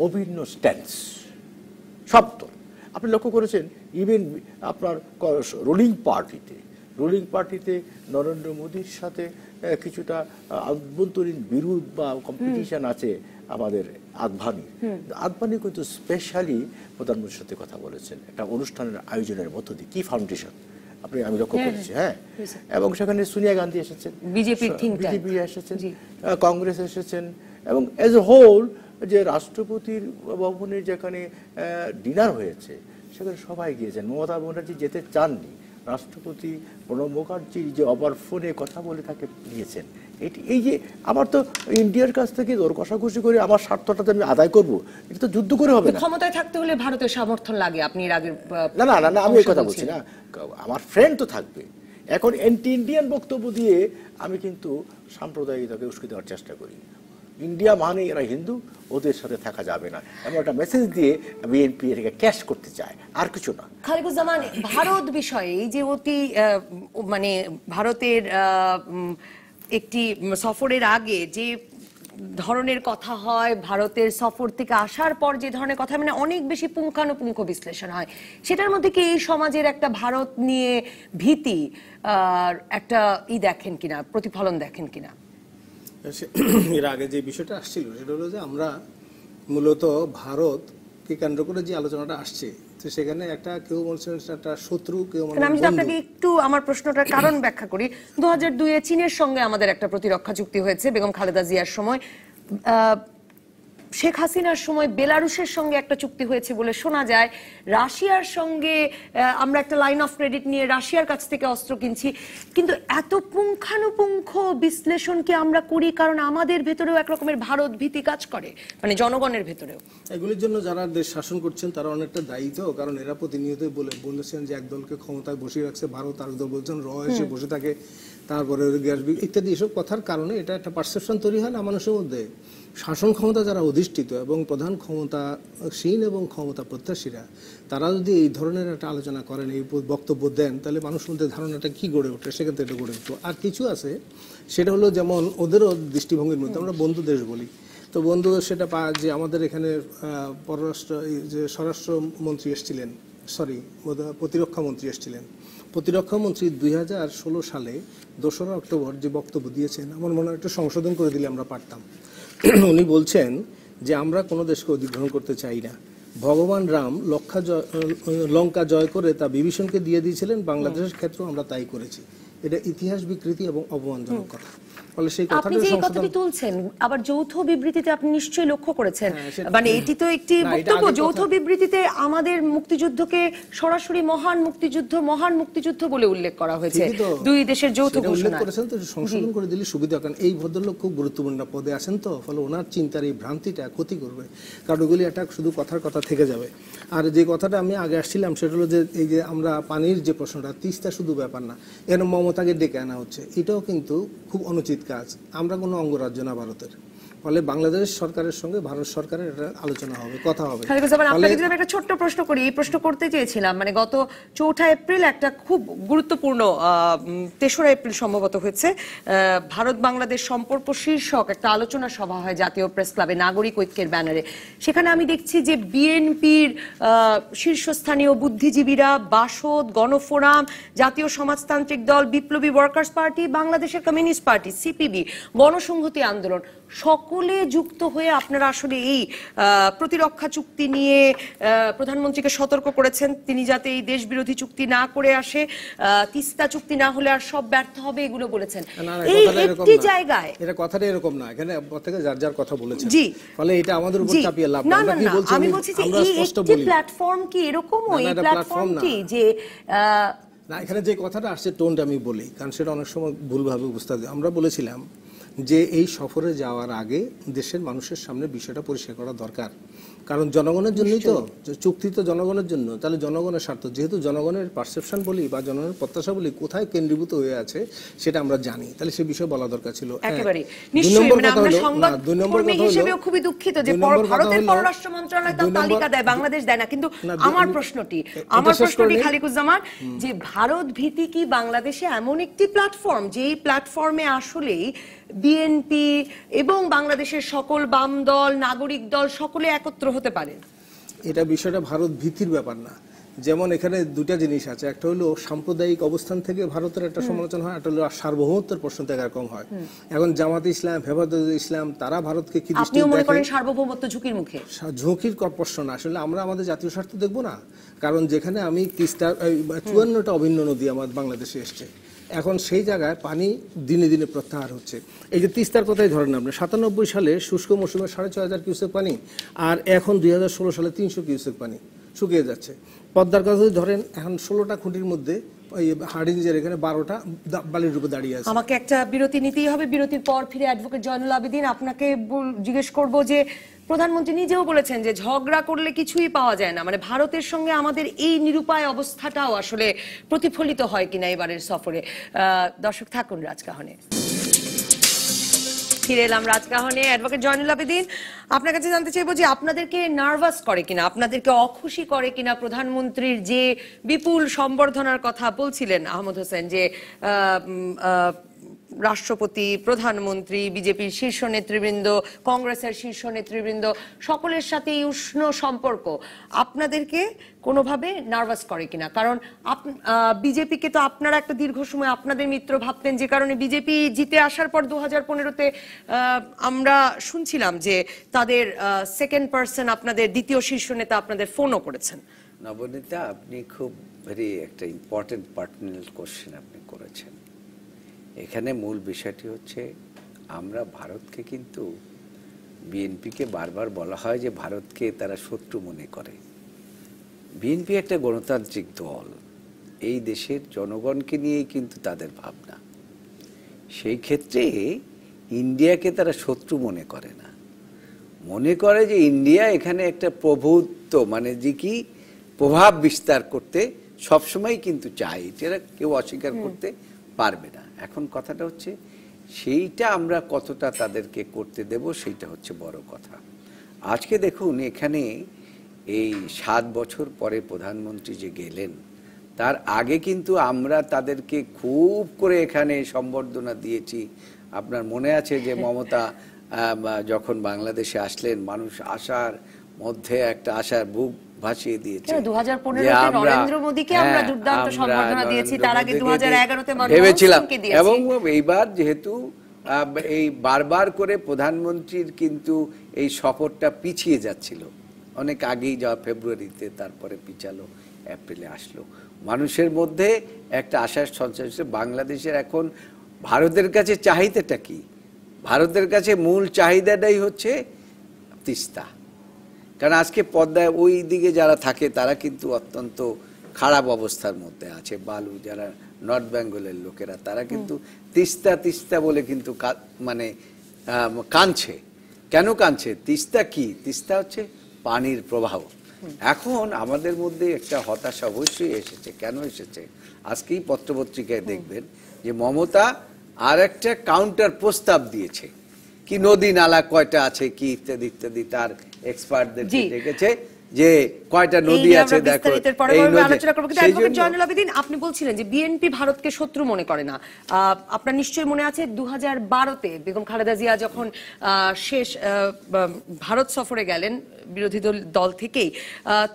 অভিন্ন স্ট্যান্ডস সপ্ত আপনি লক্ষ্য করেছেন ইভেন আপনার রুলিং পার্টিতে রুলিং পার্টিতে নরেন্দ্র মোদীর সাথে কিছুটা আভ্যন্তরীণ বিরোধ বা কম্পিটিশন আছে আমাদের আদভানি আদভানি কিন্তু স্পেশালি প্রধানমন্ত্রীর সাথে কথা বলেছেন একটা অনুষ্ঠানের আয়োজনের মধ্য দিয়ে কি ফাউন্ডেশন আপনি আমি লক্ষ্য হ্যাঁ, করেছি হ্যাঁ, হ্যাঁ। এবং সেখানে সোনিয়া গান্ধী এসেছেন বিজেপি বিজেপি এসেছেন কংগ্রেস এসেছেন এবং এজ এ হোল যে রাষ্ট্রপতির ভবনের যেখানে ডিনার হয়েছে সেখানে সবাই গিয়েছেন মমতা ব্যানার্জি যেতে চাননি রাষ্ট্রপতি প্রণব মুখার্জির যে অবার ফোনে কথা বলে তাকে নিয়েছেন এটি এই যে আমার তো ইন্ডিয়ার কাছ থেকে দর কষাকষি করে আমার স্বার্থটা আমি আদায় করব এটা তো যুদ্ধ করে হবে ক্ষমতায় থাকতে হলে ভারতের সমর্থন লাগে আপনি এর আগে না না না আমি এই কথা বলছি না আমার ফ্রেন্ড তো থাকবে এখন অ্যান্টি ইন্ডিয়ান বক্তব্য দিয়ে আমি কিন্তু সাম্প্রদায়িকতাকে উস্কে দেওয়ার চেষ্টা করি ইন্ডিয়া মানে এরা হিন্দু ওদের সাথে থাকা যাবে না এমন একটা মেসেজ দিয়ে বিএনপি এটাকে ক্যাশ করতে চায় আর কিছু না খালেকুজ্জামান ভারত বিষয়ে এই যে অতি মানে ভারতের একটি সফরের আগে যে ধরনের কথা হয় ভারতের সফর থেকে আসার পর যে ধরনের কথা মানে অনেক বেশি পুঙ্খানুপুঙ্খ বিশ্লেষণ হয় সেটার মধ্যে কি এই সমাজের একটা ভারত নিয়ে ভীতি একটা ই দেখেন কিনা প্রতিফলন দেখেন কিনা <clears throat> এর আগে যে বিষয়টা আসছিল সেটা হলো যে আমরা মূলত ভারত কে কেন্দ্র করে যে আলোচনাটা আসছে তো সেখানে একটা কেউ বলছেন একটা শত্রু কেউ আমি আপনাকে একটু আমার প্রশ্নটার কারণ ব্যাখ্যা করি দু হাজার দুইয়ে চীনের সঙ্গে আমাদের একটা প্রতিরক্ষা চুক্তি হয়েছে বেগম খালেদা জিয়ার সময় শেখ হাসিনার সময় বেলারুশের সঙ্গে একটা চুক্তি হয়েছে বলে শোনা যায় রাশিয়ার সঙ্গে আমরা একটা লাইন অফ ক্রেডিট নিয়ে রাশিয়ার কাছ থেকে অস্ত্র কিনছি কিন্তু এত পুঙ্খানুপুঙ্খ বিশ্লেষণ কি আমরা করি কারণ আমাদের ভেতরেও একরকমের ভারত ভীতি কাজ করে মানে জনগণের ভেতরেও এগুলির জন্য যারা দেশ শাসন করছেন তারা অনেকটা দায়িত্ব কারণ এরা প্রতিনিয়তই বলে বলেছেন যে একদলকে ক্ষমতায় বসিয়ে রাখছে ভারত আর দল বলছেন র এসে বসে থাকে তারপরে গ্যাস ইত্যাদি এসব কথার কারণে এটা একটা পারসেপশন তৈরি হয় না মানুষের মধ্যে শাসন ক্ষমতা যারা অধিষ্ঠিত এবং প্রধান ক্ষমতাসীন এবং ক্ষমতা প্রত্যাশীরা তারা যদি এই ধরনের একটা আলোচনা করেন এই বক্তব্য দেন তাহলে মানুষ মধ্যে ধারণাটা কি গড়ে ওঠে সেক্ষেত্রে এটা গড়ে উঠতো আর কিছু আছে সেটা হলো যেমন ওদেরও দৃষ্টিভঙ্গির মধ্যে আমরা বন্ধু দেশ বলি তো বন্ধু সেটা পা যে আমাদের এখানে পররাষ্ট্র যে স্বরাষ্ট্রমন্ত্রী এসেছিলেন সরি প্রতিরক্ষা মন্ত্রী এসেছিলেন প্রতিরক্ষা মন্ত্রী দুই সালে দোসরা অক্টোবর যে বক্তব্য দিয়েছেন আমার মনে হয় একটু সংশোধন করে দিলে আমরা পারতাম <clears throat> উনি বলছেন যে আমরা কোনো দেশকে অধিগ্রহণ করতে চাই না ভগবান রাম লক্ষা জয় লঙ্কা জয় করে তা বিভীষণকে দিয়ে দিয়েছিলেন বাংলাদেশের ক্ষেত্রেও আমরা তাই করেছি এটা ইতিহাস বিকৃতি এবং অপমানজনক কথা আপনি যে কথাটি তুলছেন আবার যৌথ বিবৃতিতে আপনি নিশ্চয়ই লক্ষ্য করেছেন হ্যাঁ, মানে এটি তো একটি বক্তব্য যৌথ বিবৃতিতে আমাদের মুক্তিযুদ্ধকে সরাসরি মহান মুক্তিযুদ্ধ মহান মুক্তিযুদ্ধ বলে উল্লেখ করা হয়েছে দুই দেশের যৌথ ঘোষণা করেছেন তো সংশোধন করে দিলে সুবিধা কারণ এই ভদ্রলোক খুব গুরুত্বপূর্ণ পদে আসেন তো ফলে ওনার চিন্তার এই ভ্রান্তিটা ক্ষতি করবে কারণ ওগুলি এটা শুধু কথার কথা থেকে যাবে আর যে কথাটা আমি আগে আসছিলাম সেটা হলো যে এই যে আমরা পানির যে প্রশ্নটা তিস্তা শুধু ব্যাপার না এর মমতাকে ডেকে আনা হচ্ছে এটাও কিন্তু খুব অনুচিত কাজ আমরা কোনো অঙ্গরাজ্য না ভারতের ফলে বাংলাদেশ সরকারের সঙ্গে ভারত সরকারের আলোচনা হবে কথা হবে আপনাকে যদি একটা ছোট্ট প্রশ্ন করি এই প্রশ্ন করতে চেয়েছিলাম মানে গত চৌঠা এপ্রিল একটা খুব গুরুত্বপূর্ণ তেসরা এপ্রিল সম্ভবত হয়েছে ভারত বাংলাদেশ সম্পর্ক শীর্ষক একটা আলোচনা সভা হয় জাতীয় প্রেস ক্লাবে নাগরিক ঐক্যের ব্যানারে সেখানে আমি দেখছি যে বিএনপির শীর্ষস্থানীয় বুদ্ধিজীবীরা বাসদ গণফোরাম জাতীয় সমাজতান্ত্রিক দল বিপ্লবী ওয়ার্কার্স পার্টি বাংলাদেশের communist party CPB Ganosamhati Andolan সকলে যুক্ত হয়ে আপনারা আসলে এই প্রতিরক্ষা চুক্তি নিয়ে প্রধানমন্ত্রীকে সতর্ক করেছেন তিনি যাতে এই দেশ বিরোধী চুক্তি না করে আসে তিস্তা চুক্তি না হলে আর সব ব্যর্থ হবে এগুলো বলেছেন এই একটি জায়গায় এটা কথাটা এরকম না এখানে প্রত্যেকে যার যার কথা বলেছেন জি ফলে এটা আমাদের উপর চাপিয়ে লাভ না না আমি বলছি যে এই একটি প্ল্যাটফর্ম কি এরকম ওই প্ল্যাটফর্ম কি যে না এখানে যে কথাটা আসছে টোনটা আমি বলি কারণ সেটা অনেক সময় ভুলভাবে উপস্থাপিত আমরা বলেছিলাম যে এই সফরে যাওয়ার আগে দেশের মানুষের সামনে বিষয়টা পরিষ্কার করা দরকার কারণ জনগণের জন্যই তো চুক্তি তো জনগণের জন্য তাহলে জনগণের স্বার্থ যেহেতু জনগণের পারসেপশন বলি বা জনগণের প্রত্যাশা বলি কোথায় কেন্দ্রীভূত হয়ে আছে সেটা আমরা জানি তাহলে সে বিষয়ে বলা দরকার ছিল খুবই দুঃখিত যে ভারতের পররাষ্ট্র মন্ত্রণালয় তালিকা দেয় বাংলাদেশ দেয় না কিন্তু আমার প্রশ্নটি আমার প্রশ্নটি খালিকুজ্জামান যে ভারত ভীতি কি বাংলাদেশে এমন একটি প্ল্যাটফর্ম যে প্ল্যাটফর্মে আসলেই বিএনপি এবং বাংলাদেশের সকল বাম দল নাগরিক দল সকলে একত্র হতে পারে এটা বিষয়টা ভারত ভীতির ব্যাপার না যেমন এখানে দুটা জিনিস আছে একটা হলো সাম্প্রদায়িক অবস্থান থেকে ভারতের একটা সমালোচনা হয় একটা হলো সার্বভৌমত্বের প্রশ্ন থেকে কম হয় এখন জামাত ইসলাম হেফাজত ইসলাম তারা ভারতকে কি দৃষ্টি মনে করেন সার্বভৌমত্ব ঝুঁকির মুখে ঝুঁকির প্রশ্ন না আসলে আমরা আমাদের জাতীয় স্বার্থ দেখব না কারণ যেখানে আমি তিস্তা চুয়ান্নটা অভিন্ন নদী আমার বাংলাদেশে এসছে এখন সেই জায়গায় পানি দিনে দিনে প্রত্যাহার হচ্ছে এই যে তিস্তার কথাই ধরেন আপনি সাতানব্বই সালে শুষ্ক মৌসুমে সাড়ে ছয় হাজার কিউসেক পানি আর এখন দুই সালে তিনশো কিউসেক পানি শুকিয়ে যাচ্ছে পদ্মার কথা যদি ধরেন এখন ষোলোটা খুঁটির মধ্যে ওই এখানে বারোটা বালির রূপে দাঁড়িয়ে আছে আমাকে একটা বিরতি নিতেই হবে বিরতির পর ফিরে অ্যাডভোকেট জয়নুল আবেদিন আপনাকে জিজ্ঞেস করব যে প্রধানমন্ত্রী নিজেও বলেছেন যে ঝগড়া করলে কিছুই পাওয়া যায় না মানে ভারতের সঙ্গে আমাদের এই নিরুপায় অবস্থাটাও আসলে প্রতিফলিত হয় কিনা এবারের সফরে দর্শক থাকুন রাজকাহনে ফিরে এলাম রাজকাহনে অ্যাডভোকেট জয়নুল আবেদিন আপনার কাছে জানতে চাইবো যে আপনাদেরকে নার্ভাস করে কিনা আপনাদেরকে অখুশি করে কিনা প্রধানমন্ত্রীর যে বিপুল সম্বর্ধনার কথা বলছিলেন আহমদ হোসেন যে রাষ্ট্রপতি প্রধানমন্ত্রী বিজেপির শীর্ষ নেতৃবৃন্দ কংগ্রেসের শীর্ষ নেতৃবৃন্দ সকলের সাথে এই উষ্ণ সম্পর্ক আপনাদেরকে কোনোভাবে নার্ভাস করে কিনা কারণ বিজেপিকে তো আপনারা একটা দীর্ঘ সময় আপনাদের মিত্র ভাবতেন যে কারণে বিজেপি জিতে আসার পর দু হাজার পনেরোতে আমরা শুনছিলাম যে তাদের সেকেন্ড পার্সন আপনাদের দ্বিতীয় শীর্ষ নেতা আপনাদের ফোনও করেছেন নবনীতা আপনি খুব ভেরি একটা ইম্পর্টেন্ট পার্টনার কোশ্চেন আপনি করেছেন এখানে মূল বিষয়টি হচ্ছে আমরা ভারতকে কিন্তু বিএনপিকে বারবার বলা হয় যে ভারতকে তারা শত্রু মনে করে বিএনপি একটা গণতান্ত্রিক দল এই দেশের জনগণকে নিয়েই কিন্তু তাদের ভাবনা সেই ক্ষেত্রে ইন্ডিয়াকে তারা শত্রু মনে করে না মনে করে যে ইন্ডিয়া এখানে একটা প্রভুত্ব মানে যে কি প্রভাব বিস্তার করতে সবসময় কিন্তু চাই এটা কেউ অস্বীকার করতে পারবে না এখন কথাটা হচ্ছে সেইটা আমরা কতটা তাদেরকে করতে দেব সেইটা হচ্ছে বড় কথা আজকে দেখুন এখানে এই সাত বছর পরে প্রধানমন্ত্রী যে গেলেন তার আগে কিন্তু আমরা তাদেরকে খুব করে এখানে সম্বর্ধনা দিয়েছি আপনার মনে আছে যে মমতা যখন বাংলাদেশে আসলেন মানুষ আসার মধ্যে একটা আশার বুক ভাসিয়ে দিয়েছে হ্যাঁ, ভেবেছিলাম এবং এইবার যেহেতু এই বারবার করে প্রধানমন্ত্রীর কিন্তু এই সফরটা পিছিয়ে যাচ্ছিল অনেক আগেই যাওয়া ফেব্রুয়ারিতে তারপরে পিছালো এপ্রিলে আসলো মানুষের মধ্যে একটা আশার সঞ্চয় হচ্ছে বাংলাদেশের এখন ভারতের কাছে চাহিদাটা কি ভারতের কাছে মূল চাহিদাটাই হচ্ছে তিস্তা কারণ আজকে পদ্মায় ওই দিকে যারা থাকে তারা কিন্তু অত্যন্ত খারাপ অবস্থার মধ্যে আছে বালু যারা নর্থ বেঙ্গলের লোকেরা তারা কিন্তু তিস্তা তিস্তা বলে কিন্তু মানে কাঁদছে কেন কাঁদছে তিস্তা কি তিস্তা হচ্ছে পানির প্রবাহ এখন আমাদের মধ্যে একটা হতাশা অবশ্যই এসেছে কেন এসেছে আজকেই পত্রপত্রিকায় দেখবেন যে মমতা আর একটা কাউন্টার প্রস্তাব দিয়েছে কি নদী নালা কয়টা আছে কি ইত্যাদি ইত্যাদি তার এক্সপার্টদের ডেকেছে যে কয়টা নদী আছে দেখো এই আলোচনা করব কিন্তু অ্যাডভোকেট জয়নুল আবেদিন আপনি বলছিলেন যে বিএনপি ভারতকে শত্রু মনে করে না আপনার নিশ্চয়ই মনে আছে তে বেগম খালেদা জিয়া যখন শেষ ভারত সফরে গেলেন বিরোধী দল থেকেই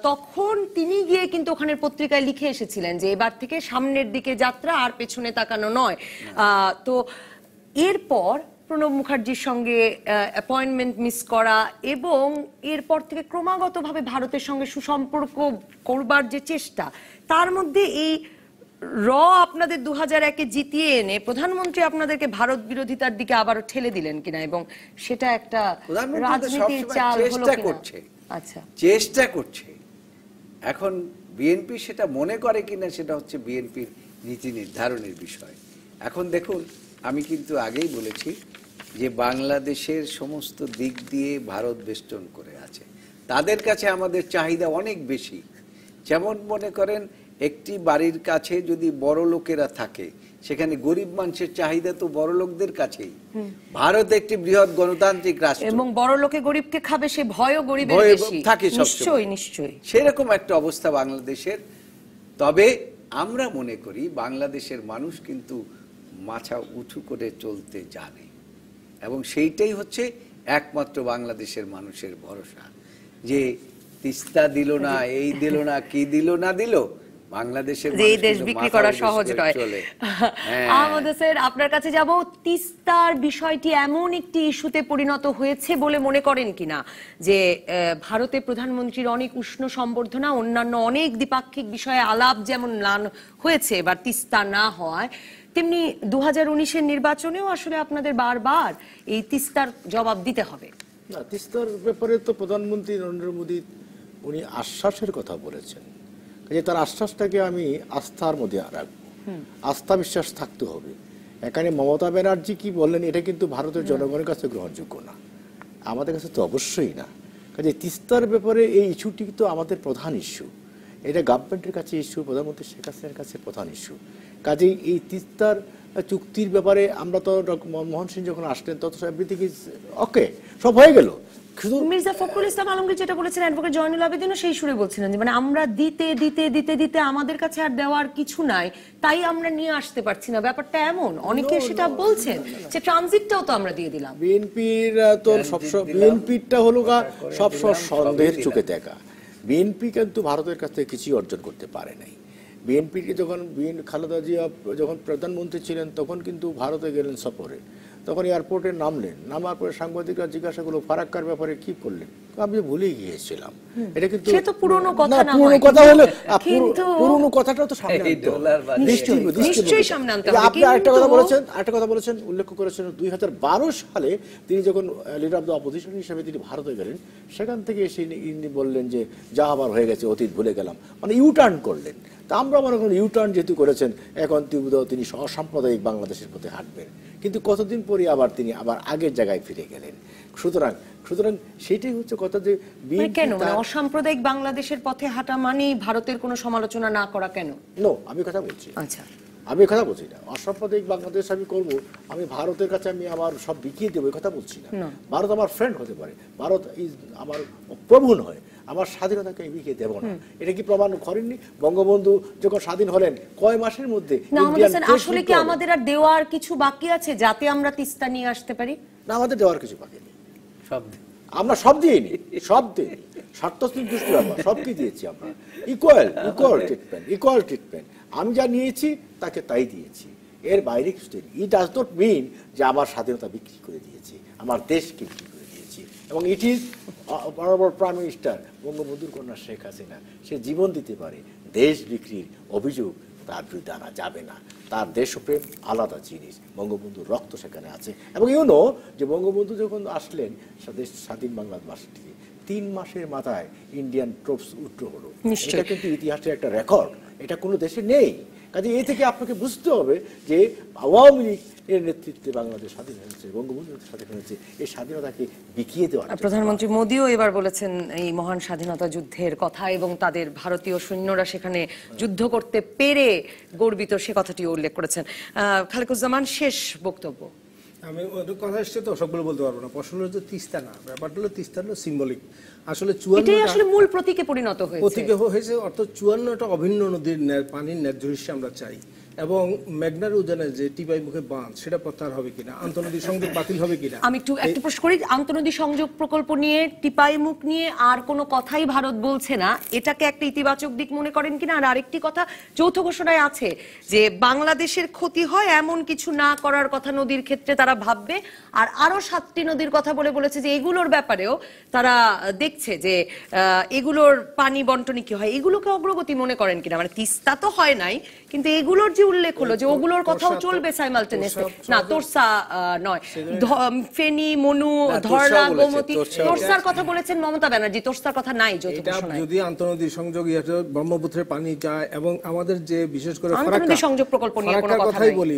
তখন তিনি গিয়ে কিন্তু ওখানে পত্রিকায় লিখে এসেছিলেন যে এবার থেকে সামনের দিকে যাত্রা আর পেছনে তাকানো নয় তো এরপর প্রণব মুখার্জির সঙ্গে অ্যাপয়েন্টমেন্ট মিস করা এবং এরপর থেকে ক্রমাগতভাবে ভারতের সঙ্গে সুসম্পর্ক করবার যে চেষ্টা তার মধ্যে এই র আপনাদের দু হাজার একে জিতিয়ে এনে প্রধানমন্ত্রী আপনাদেরকে ভারত বিরোধিতার দিকে আবারও ঠেলে দিলেন কিনা এবং সেটা একটা রাজনীতির চাল হলো করছে আচ্ছা চেষ্টা করছে এখন বিএনপি সেটা মনে করে কিনা সেটা হচ্ছে বিএনপির নীতি নির্ধারণের বিষয় এখন দেখুন আমি কিন্তু আগেই বলেছি যে বাংলাদেশের সমস্ত দিক দিয়ে ভারত বেষ্টন করে আছে তাদের কাছে আমাদের চাহিদা অনেক বেশি যেমন মনে করেন একটি বাড়ির কাছে যদি বড় লোকেরা থাকে সেখানে গরিব মানুষের চাহিদা তো বড় লোকদের কাছেই ভারত একটি বৃহৎ গণতান্ত্রিক রাষ্ট্র এবং বড় লোকে গরিবকে খাবে সে ভয়ও গরিব থাকে নিশ্চয়ই নিশ্চয়ই সেরকম একটা অবস্থা বাংলাদেশের তবে আমরা মনে করি বাংলাদেশের মানুষ কিন্তু মাথা উঁচু করে চলতে জানে এবং সেইটাই হচ্ছে একমাত্র বাংলাদেশের মানুষের ভরসা যে তিস্তা দিল না এই দিল না কি দিল না দিল <laughs> হ্যাঁ। তিস্তার বিষয়টি এমন একটি ইস্যুতে পরিণত হয়েছে বলে মনে করেন কিনা যে প্রধানমন্ত্রীর অনেক উষ্ণ সম্বর্ধনা অন্যান্য অনেক দ্বিপাক্ষিক বিষয়ে আলাপ যেমন হয়েছে বা তিস্তা না হওয়ায় তেমনি দু হাজার নির্বাচনেও আসলে আপনাদের বারবার এই তিস্তার জবাব দিতে হবে না তিস্তার ব্যাপারে তো প্রধানমন্ত্রী নরেন্দ্র মোদী উনি আশ্বাসের কথা বলেছেন যে তার আশ্বাসটাকে আমি আস্থার মধ্যে রাখবো আস্থা বিশ্বাস থাকতে হবে এখানে মমতা ব্যানার্জি কি বললেন এটা কিন্তু ভারতের জনগণের কাছে গ্রহণযোগ্য না আমাদের কাছে তো অবশ্যই না কাজে তিস্তার ব্যাপারে এই ইস্যুটি তো আমাদের প্রধান ইস্যু এটা গভর্নমেন্টের কাছে ইস্যু প্রধানমন্ত্রী শেখ হাসিনার কাছে প্রধান ইস্যু কাজেই এই তিস্তার চুক্তির ব্যাপারে আমরা তো মোহন সিং যখন আসলেন তত এভরিথিং ইজ ওকে সব হয়ে গেল মির্জা ফখরুল ইসলাম আলমগীর যেটা বলেছেন অ্যাডভোকেট জয়নুল আবেদিনও সেই সুরে বলছিলেন যে মানে আমরা দিতে দিতে দিতে দিতে আমাদের কাছে আর দেওয়ার কিছু নাই তাই আমরা নিয়ে আসতে পারছি না ব্যাপারটা এমন অনেকে সেটা বলছেন যে ট্রানজিটটাও তো আমরা দিয়ে দিলাম বিএনপির তো সবসময় বিএনপিটা হলো সবসময় সন্দেহের চোখে দেখা বিএনপি কিন্তু ভারতের কাছ থেকে কিছুই অর্জন করতে পারে নাই বিএনপিকে যখন বিএন খালেদা জিয়া যখন প্রধানমন্ত্রী ছিলেন তখন কিন্তু ভারতে গেলেন সফরে তখন এয়ারপোর্টে নামলেন নামার পরে সাংবাদিকরা জিজ্ঞাসা করলো ফারাক্কার ব্যাপারে কি করলেন আমি ভুলে গিয়েছিলাম এটা কিন্তু পুরনো কথা না পুরনো কথা হলো পুরনো কথাটা তো সামনে আনতে নিশ্চয়ই সামনে আনতে হবে আপনি আরেকটা কথা বলেছেন আরেকটা কথা বলেছেন উল্লেখ করেছেন 2012 সালে তিনি যখন লিডার অফ দ্য অপোজিশন হিসেবে তিনি ভারতে গেলেন সেখান থেকে এসে ইনি বললেন যে যা আবার হয়ে গেছে অতীত ভুলে গেলাম মানে ইউ টার্ন করলেন তা আমরা মনে করি ইউটার্ন যেহেতু করেছেন এখন তীব্র তিনি অসাম্প্রদায়িক বাংলাদেশের প্রতি হাঁটবেন কিন্তু কতদিন পরে আবার তিনি আবার আগের জায়গায় ফিরে গেলেন সুতরাং সুতরাং সেটাই হচ্ছে কথা যে মানে কেন মানে অসাম্প্রদায়িক বাংলাদেশের পথে হাঁটা মানেই ভারতের কোনো সমালোচনা না করা কেন নো আমি কথা বলছি আচ্ছা আমি কথা বলছি না অসাম্প্রদায়িক বাংলাদেশ আমি করব আমি ভারতের কাছে আমি আমার সব বিকিয়ে দেবো কথা বলছি না ভারত আমার ফ্রেন্ড হতে পারে ভারত ইজ আমার প্রভু নয় আমার স্বাধীনতাকে আমি এগিয়ে দেব না এটা কি প্রমাণ করেননি বঙ্গবন্ধু যখন স্বাধীন হলেন কয় মাসের মধ্যে আসলে কি আমাদের আর দেওয়ার কিছু বাকি আছে যাতে আমরা তিস্তা নিয়ে আসতে পারি না আমাদের দেওয়ার কিছু বাকি নেই সব আমরা সব দিইনি সব দিয়ে স্বার্থস্থির দৃষ্টি আমরা সব কি দিয়েছি আমরা equal equal treatment equal treatment আমি যা নিয়েছি তাকে তাই দিয়েছি এর বাইরে কিছু দিইনি ইট ডাজ নট মিন যে আমার স্বাধীনতা বিক্রি করে দিয়েছি আমার দেশকে এবং ইট ইজ বরাবর প্রাইম মিনিস্টার বঙ্গবন্ধুর কন্যা শেখ হাসিনা সে জীবন দিতে পারে দেশ বিক্রির অভিযোগ তার বিরুদ্ধে আনা যাবে না তার দেশপ্রেম আলাদা জিনিস বঙ্গবন্ধুর রক্ত সেখানে আছে এবং ইউনো যে বঙ্গবন্ধু যখন আসলেন দেশ স্বাধীন বাংলার মাসটিতে তিন মাসের মাথায় ইন্ডিয়ান ট্রোপস উঠ্র হলো এটা কিন্তু ইতিহাসের একটা রেকর্ড এটা কোনো দেশে নেই কাজে এ থেকে আপনাকে বুঝতে হবে যে আওয়ামী লীগ এর নেতৃত্বে বাংলাদেশ স্বাধীন হয়েছে বঙ্গবন্ধু স্বাধীন হয়েছে এই স্বাধীনতাকে বিকিয়ে দেওয়া প্রধানমন্ত্রী মোদীও এবার বলেছেন এই মহান স্বাধীনতা যুদ্ধের কথা এবং তাদের ভারতীয় সৈন্যরা সেখানে যুদ্ধ করতে পেরে গর্বিত সে কথাটি উল্লেখ করেছেন খালেকুজ্জামান শেষ বক্তব্য আমি কথা এসছে তো সবগুলো বলতে পারবো না প্রশ্ন হলো তিস্তা না ব্যাপারটা হলো তিস্তা হলো সিম্বলিক আসলে চুয়ান্ন আসলে মূল প্রতীকে পরিণত হয়েছে প্রতীকে হয়েছে অর্থাৎ চুয়ান্নটা অভিন্ন নদীর পানির ন্যায্য হিসেবে আমরা চাই এবং মেঘনার উজানে যে টিপাই মুখে বাঁধ সেটা প্রত্যাহার হবে কিনা আন্তনদী সংযোগ বাতিল হবে কিনা আমি একটু একটা প্রশ্ন করি আন্তনদী সংযোগ প্রকল্প নিয়ে টিপাই মুখ নিয়ে আর কোনো কথাই ভারত বলছে না এটাকে একটা ইতিবাচক দিক মনে করেন কিনা আর আরেকটি কথা যৌথ ঘোষণায় আছে যে বাংলাদেশের ক্ষতি হয় এমন কিছু না করার কথা নদীর ক্ষেত্রে তারা ভাববে আর আরো সাতটি নদীর কথা বলে বলেছে যে এগুলোর ব্যাপারেও তারা দেখছে যে এগুলোর পানি বন্টনে কি হয় এগুলোকে অগ্রগতি মনে করেন কিনা মানে তিস্তা তো হয় নাই কিন্তু এগুলোর যে উল্লেখ হলো যে ওগুলোর কথাও চলবে না তোরসা নয় ফেনি মনু ধরলা তোরসার কথা বলেছেন মমতা ব্যানার্জি তোরসার কথা নাই যদি সংযোগ ইয়ে ব্রহ্মপুত্রের পানি যায় এবং আমাদের যে বিশেষ করে সংযোগ প্রকল্প নিয়ে কোনো কথা বলি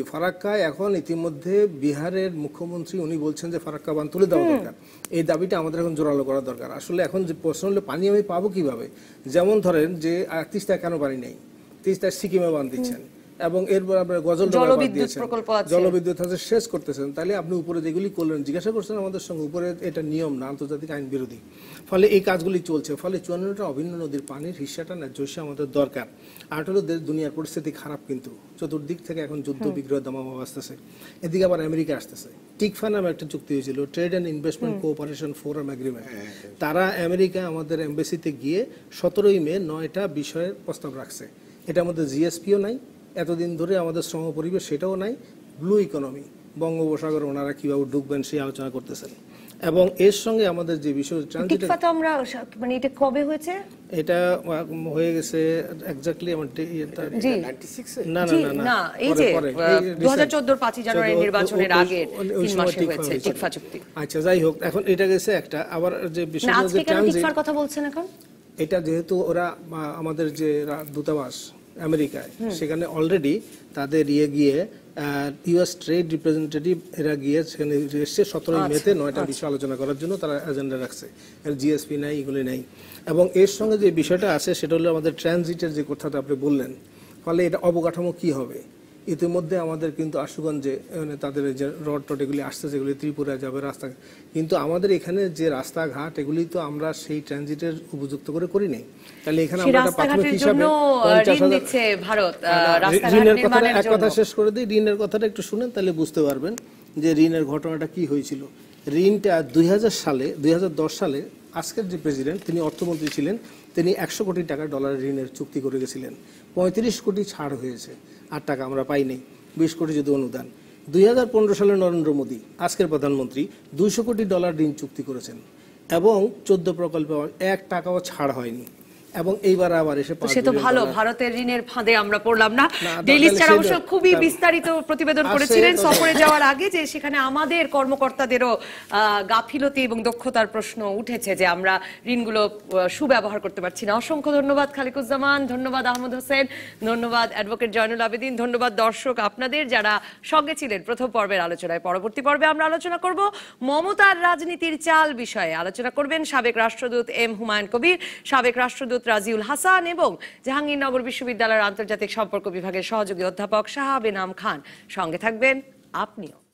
এখন ইতিমধ্যে বিহারের মুখ্যমন্ত্রী উনি বলছেন যে ফারাক্কা বান তুলে দেওয়া দরকার এই দাবিটা আমাদের এখন জোরালো করা দরকার আসলে এখন যে প্রশ্ন হলো পানি আমি পাবো কিভাবে যেমন ধরেন যে আর্তিস্তা কেন পানি নেই সিকিমে এবং এরপর আপনার গজল জলবিদ্যুৎ আছে শেষ করতেছেন তাহলে আপনি উপরে যেগুলি করলেন জিজ্ঞাসা করছেন আমাদের সঙ্গে উপরে এটা নিয়ম না আন্তর্জাতিক আইন বিরোধী ফলে এই কাজগুলি চলছে ফলে চুয়ান্নটা অভিন্ন নদীর পানির হিসাটা আমাদের দরকার আর হলো দুনিয়ার পরিস্থিতি খারাপ কিন্তু চতুর্দিক থেকে এখন যুদ্ধ বিগ্রহ দাম আসতেছে এদিকে আবার আমেরিকা আসতেছে টিকফা নামে একটা চুক্তি হয়েছিল trade and investment cooperation forum agreement তারা আমেরিকা আমাদের এম্বাসিতে গিয়ে সতেরোই মে নয়টা বিষয়ের প্রস্তাব রাখছে এটার মধ্যে জিএসপিও নাই এতদিন ধরে আমাদের শ্রম পরিবেশ সেটাও নাই ব্লু ইকোনমি বঙ্গোপসাগর ওনারা কীভাবে ঢুকবেন সেই আলোচনা করতেছেন এবং এর সঙ্গে আমাদের যে বিষয় ট্রানজিট আমরা মানে এটা কবে হয়েছে এটা হয়ে গেছে এক্স্যাক্টলি আমার ইয়ে না না না না এই যে 2014 5 জানুয়ারি নির্বাচনের আগে তিন হয়েছে টিকফা চুক্তি আচ্ছা যাই হোক এখন এটা গেছে একটা আবার যে বিষয় যে ট্রানজিট কথা বলছেন এখন এটা যেহেতু ওরা আমাদের যে দূতাবাস আমেরিকায় সেখানে অলরেডি তাদের ইয়ে গিয়ে ইউএস ট্রেড রিপ্রেজেন্টেটিভ এরা গিয়ে সেখানে এসছে সতেরোই মেতে আচ্ছা, নয়টা আচ্ছা। বিষয় আলোচনা করার জন্য তারা এজেন্ডা রাখছে জিএসপি নাই এগুলি নাই এবং এর সঙ্গে যে বিষয়টা আছে সেটা হলো আমাদের ট্রানজিটের যে কথাটা আপনি বললেন ফলে এটা অবকাঠামো কি হবে ইতিমধ্যে আমাদের কিন্তু আশুগঞ্জে মানে তাদের যে রড টড এগুলি আসছে এগুলি ত্রিপুরা যাবে রাস্তা কিন্তু আমাদের এখানে যে রাস্তাঘাট এগুলি তো আমরা সেই ট্রানজিটের উপযুক্ত করে করি নাই তাহলে এখানে আমরা প্রাথমিক হিসাবে হ্যাঁ, ঋণের কথা এক কথা শেষ করে দিই ঋণের কথাটা একটু শুনেন তাহলে বুঝতে পারবেন যে ঋণের ঘটনাটা কি হয়েছিল ঋণটা দুই সালে দুই সালে আজকের যে প্রেসিডেন্ট তিনি অর্থমন্ত্রী ছিলেন তিনি একশো কোটি টাকা ডলার ঋণের চুক্তি করে গেছিলেন পঁয়ত্রিশ কোটি ছাড় হয়েছে আর টাকা আমরা পাইনি বিশ কোটি যদি অনুদান দুই সালে নরেন্দ্র মোদী আজকের প্রধানমন্ত্রী দুইশো কোটি ডলার ঋণ চুক্তি করেছেন এবং চোদ্দ প্রকল্পে এক টাকাও ছাড় হয়নি এবং এইবার আবার এসে সে তো ভালো ভারতের ঋণের ফাঁদে আমরা পড়লাম না ডেইলি স্টার অবশ্য খুবই বিস্তারিত প্রতিবেদন করেছিলেন সফরে যাওয়ার আগে যে সেখানে আমাদের কর্মকর্তাদেরও গাফিলতি এবং দক্ষতার প্রশ্ন উঠেছে যে আমরা ঋণগুলো সুব্যবহার করতে পারছি না অসংখ্য ধন্যবাদ খালিকুজ্জামান ধন্যবাদ আহমদ হোসেন ধন্যবাদ অ্যাডভোকেট জয়নুল আবেদিন ধন্যবাদ দর্শক আপনাদের যারা সঙ্গে ছিলেন প্রথম পর্বের আলোচনায় পরবর্তী পর্বে আমরা আলোচনা করব মমতার রাজনীতির চাল বিষয়ে আলোচনা করবেন সাবেক রাষ্ট্রদূত এম হুমায়ুন কবির সাবেক রাষ্ট্রদূত বিদ্যুৎ রাজিউল হাসান এবং জাহাঙ্গীরনগর বিশ্ববিদ্যালয়ের আন্তর্জাতিক সম্পর্ক বিভাগের সহযোগী অধ্যাপক শাহাবিনাম খান সঙ্গে থাকবেন আপনিও